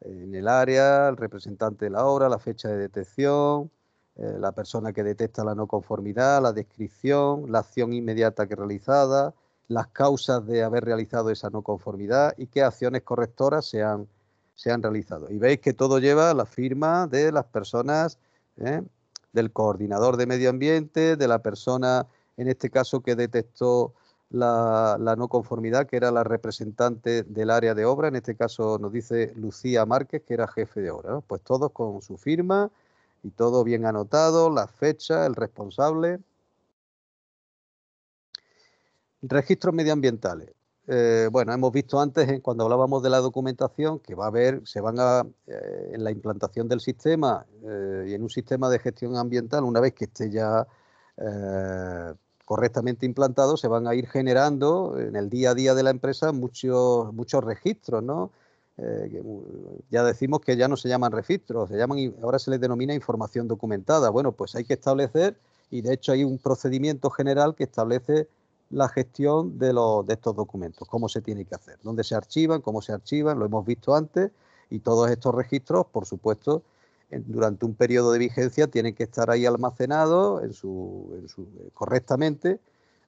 en el área, el representante de la obra, la fecha de detección, la persona que detecta la no conformidad, la descripción, la acción inmediata que realizada, las causas de haber realizado esa no conformidad y qué acciones correctoras se han, se han realizado. Y veis que todo lleva la firma de las personas, ¿eh? del coordinador de medio ambiente, de la persona, en este caso, que detectó la, no conformidad, que era la representante del área de obra, en este caso nos dice Lucía Márquez, que era jefe de obra. Pues todos con su firma y todo bien anotado, la fecha, el responsable. Registros medioambientales. Eh, bueno, hemos visto antes, en eh, cuando hablábamos de la documentación, que va a haber, se van a, eh, en la implantación del sistema y en un sistema de gestión ambiental, una vez que esté ya correctamente implantado, se van a ir generando en el día a día de la empresa muchos, muchos registros, ¿no? Uh, ya decimos que ya no se llaman registros, se llaman, ahora se les denomina información documentada. Bueno, pues hay que establecer, y de hecho hay un procedimiento general que establece la gestión de, los, de estos documentos, cómo se tiene que hacer, dónde se archivan, cómo se archivan, lo hemos visto antes, y todos estos registros, por supuesto, durante un periodo de vigencia tienen que estar ahí almacenados en su, en su, eh, correctamente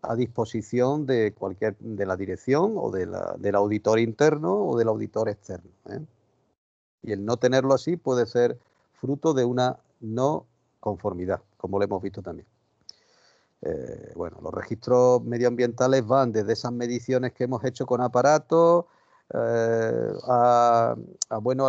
a disposición de cualquier de la dirección o de la, del auditor interno o del auditor externo. ¿eh? Y el no tenerlo así puede ser fruto de una no conformidad, como lo hemos visto también. Eh, bueno, los registros medioambientales van desde esas mediciones que hemos hecho con aparatos eh, a, bueno,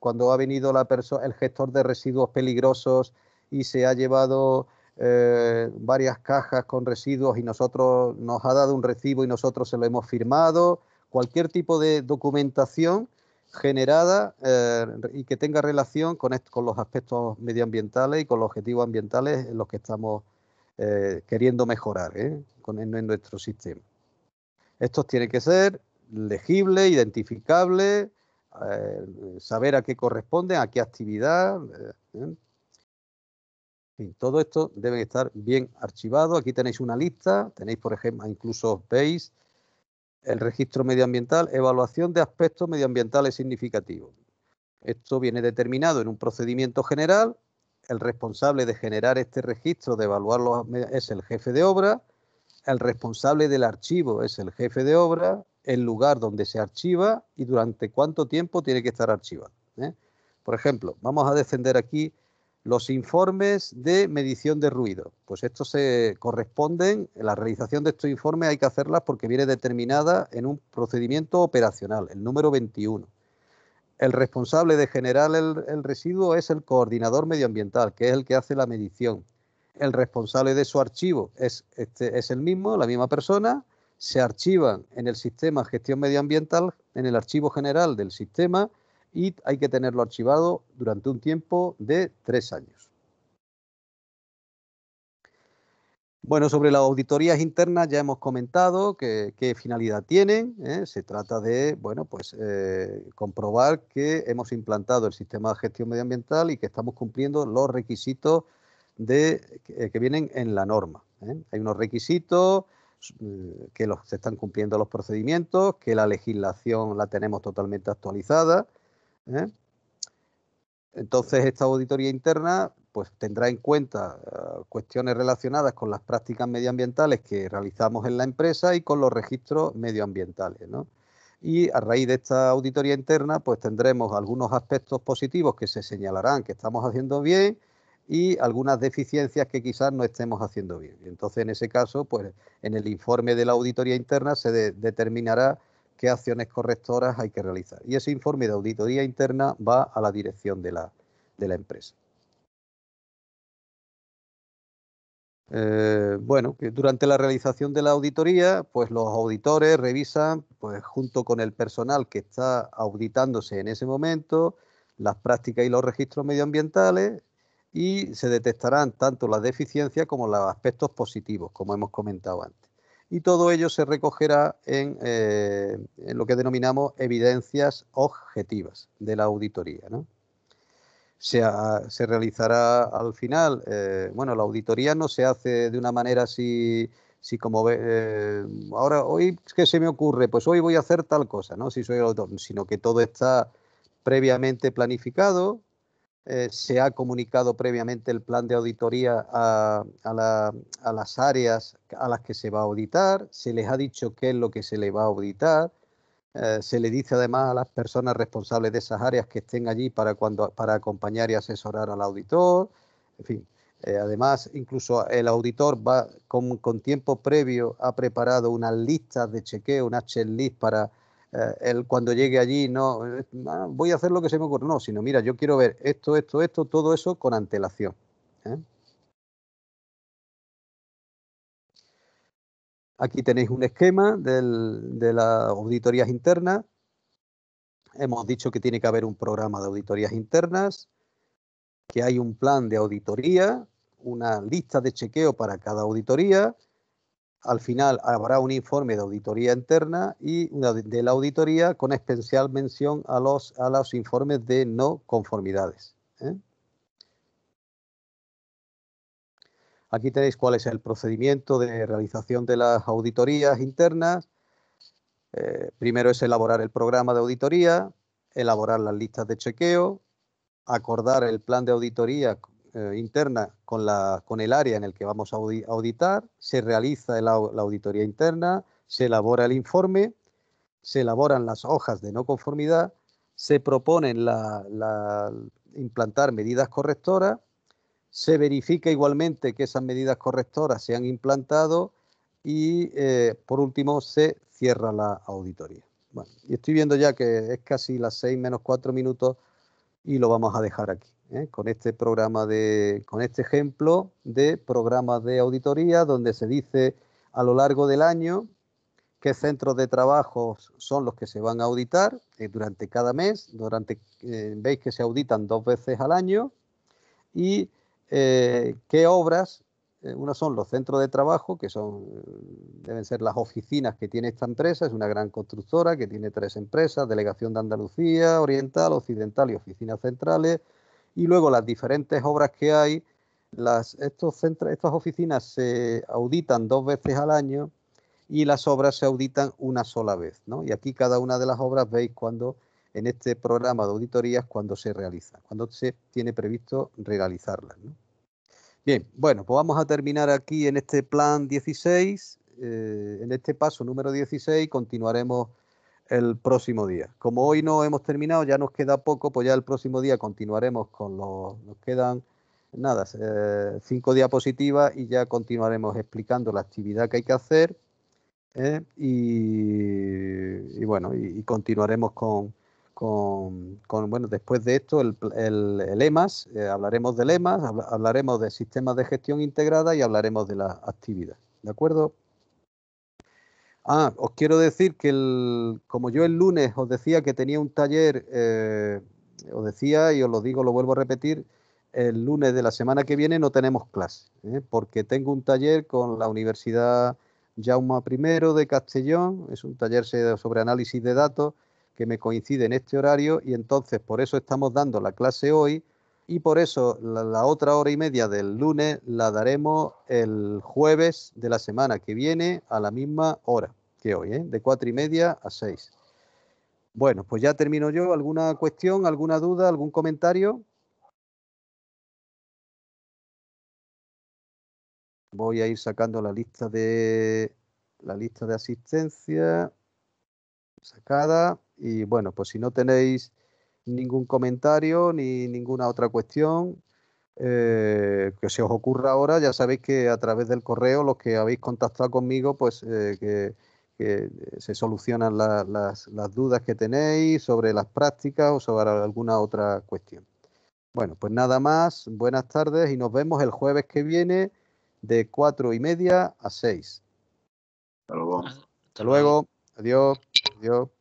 cuando ha venido la el gestor de residuos peligrosos y se ha llevado eh, varias cajas con residuos y nosotros nos ha dado un recibo y nosotros se lo hemos firmado, cualquier tipo de documentación generada y que tenga relación con, con los aspectos medioambientales y con los objetivos ambientales en los que estamos eh, queriendo mejorar ¿eh? Con, en, nuestro sistema. Estos tienen que ser legibles, identificables, eh, saber a qué corresponden, a qué actividad. En todo esto debe estar bien archivado. Aquí tenéis una lista, tenéis, por ejemplo, incluso veis el registro medioambiental, evaluación de aspectos medioambientales significativos. Esto viene determinado en un procedimiento general el responsable de generar este registro, de evaluarlo, es el jefe de obra, el responsable del archivo es el jefe de obra, el lugar donde se archiva y durante cuánto tiempo tiene que estar archivado. ¿eh? Por ejemplo, vamos a descender aquí los informes de medición de ruido. Pues estos se corresponden, la realización de estos informes hay que hacerlas porque viene determinada en un procedimiento operacional, el número 21 el responsable de generar el, residuo es el coordinador medioambiental, que es el que hace la medición. El responsable de su archivo es, este, es el mismo, la misma persona. Se archivan en el sistema gestión medioambiental, en el archivo general del sistema, y hay que tenerlo archivado durante un tiempo de tres años. Bueno, sobre las auditorías internas ya hemos comentado qué finalidad tienen. ¿eh? Se trata de, bueno, pues eh, comprobar que hemos implantado el sistema de gestión medioambiental y que estamos cumpliendo los requisitos de, eh, que, vienen en la norma. Hay unos requisitos mm, que los, se están cumpliendo los procedimientos, que la legislación la tenemos totalmente actualizada. Entonces, esta auditoría interna pues tendrá en cuenta eh, cuestiones relacionadas con las prácticas medioambientales que realizamos en la empresa y con los registros medioambientales. ¿no? Y a raíz de esta auditoría interna, pues tendremos algunos aspectos positivos que se señalarán que estamos haciendo bien y algunas deficiencias que quizás no estemos haciendo bien. Entonces, en ese caso, pues en el informe de la auditoría interna se determinará qué acciones correctoras hay que realizar. Y ese informe de auditoría interna va a la dirección de la empresa. Eh, bueno, durante la realización de la auditoría, pues los auditores revisan, pues junto con el personal que está auditándose en ese momento, las prácticas y los registros medioambientales y se detectarán tanto las deficiencias como los aspectos positivos, como hemos comentado antes. Y todo ello se recogerá en, eh, en lo que denominamos evidencias objetivas de la auditoría, ¿no? se, realizará al final. Eh, bueno, la auditoría no se hace de una manera así, si como ve, eh, ahora hoy que se me ocurre, pues hoy voy a hacer tal cosa, ¿no? Si soy el sino que todo está previamente planificado, eh, se ha comunicado previamente el plan de auditoría a, a, las áreas a las que se va a auditar, se les ha dicho qué es lo que se le va a auditar, eh, se le dice además a las personas responsables de esas áreas que estén allí para, cuando, para acompañar y asesorar al auditor. En fin, eh, además, incluso el auditor va con, tiempo previo ha preparado unas listas de chequeo, unas checklist para eh, cuando llegue allí, no eh, ah, voy a hacer lo que se me ocurre, no, sino mira, yo quiero ver esto, esto, esto, todo eso con antelación. Aquí tenéis un esquema de las auditorías internas. Hemos dicho que tiene que haber un programa de auditorías internas, que hay un plan de auditoría, una lista de chequeo para cada auditoría. Al final habrá un informe de auditoría interna y de la auditoría con especial mención a los, informes de no conformidades. ¿eh? Aquí tenéis cuál es el procedimiento de realización de las auditorías internas. Eh, primero es elaborar el programa de auditoría, elaborar las listas de chequeo, acordar el plan de auditoría eh, interna con, la, con, el área en el que vamos a auditar, se realiza la auditoría interna, se elabora el informe, se elaboran las hojas de no conformidad, se proponen la, implantar medidas correctoras se verifica igualmente que esas medidas correctoras se han implantado y, eh, por último, se cierra la auditoría. Bueno, y estoy viendo ya que es casi las seis menos cuatro minutos y lo vamos a dejar aquí, ¿eh? con este programa de, con este ejemplo de programas de auditoría donde se dice a lo largo del año qué centros de trabajo son los que se van a auditar eh, durante cada mes, durante, veis que se auditan dos veces al año y eh, qué obras, eh, uno son los centros de trabajo, que son, eh, deben ser las oficinas que tiene esta empresa, es una gran constructora que tiene tres empresas, Delegación de Andalucía, Oriental, Occidental y Oficinas Centrales, y luego las diferentes obras que hay, las, estos centros, estas oficinas se auditan dos veces al año y las obras se auditan una sola vez, ¿no? Y aquí cada una de las obras veis cuando en este programa de auditorías cuando se realiza, cuando se tiene previsto realizarlas. Bien, bueno, pues vamos a terminar aquí en este plan 16, eh, en este paso número 16, continuaremos el próximo día. Como hoy no hemos terminado, ya nos queda poco, pues ya el próximo día continuaremos con los, nos quedan nada, eh, cinco diapositivas y ya continuaremos explicando la actividad que hay que hacer. ¿eh? y, bueno, y continuaremos con, con, bueno, después de esto, el, el, el EMAS, eh, hablaremos del EMAS, hablaremos de sistemas de gestión integrada y hablaremos de la actividad. ¿De acuerdo? Ah, os quiero decir que el, como yo el lunes os decía que tenía un taller, eh, os decía y os lo digo, lo vuelvo a repetir, el lunes de la semana que viene no tenemos clase, ¿eh? porque tengo un taller con la Universidad Jauma I de Castellón, es un taller sobre análisis de datos, que me coincide en este horario y entonces por eso estamos dando la clase hoy y por eso la, otra hora y media del lunes la daremos el jueves de la semana que viene a la misma hora que hoy, ¿eh? de cuatro y media a seis. Bueno, pues ya termino yo. ¿Alguna cuestión, alguna duda, algún comentario? Voy a ir sacando la lista de la lista de asistencia sacada. Y bueno, pues si no tenéis ningún comentario ni ninguna otra cuestión eh, que se os ocurra ahora, ya sabéis que a través del correo, los que habéis contactado conmigo, pues eh, que, se solucionan las, las dudas que tenéis sobre las prácticas o sobre alguna otra cuestión. Bueno, pues nada más, buenas tardes y nos vemos el jueves que viene de cuatro y media a seis. Hasta luego. Hasta luego. Adiós. yep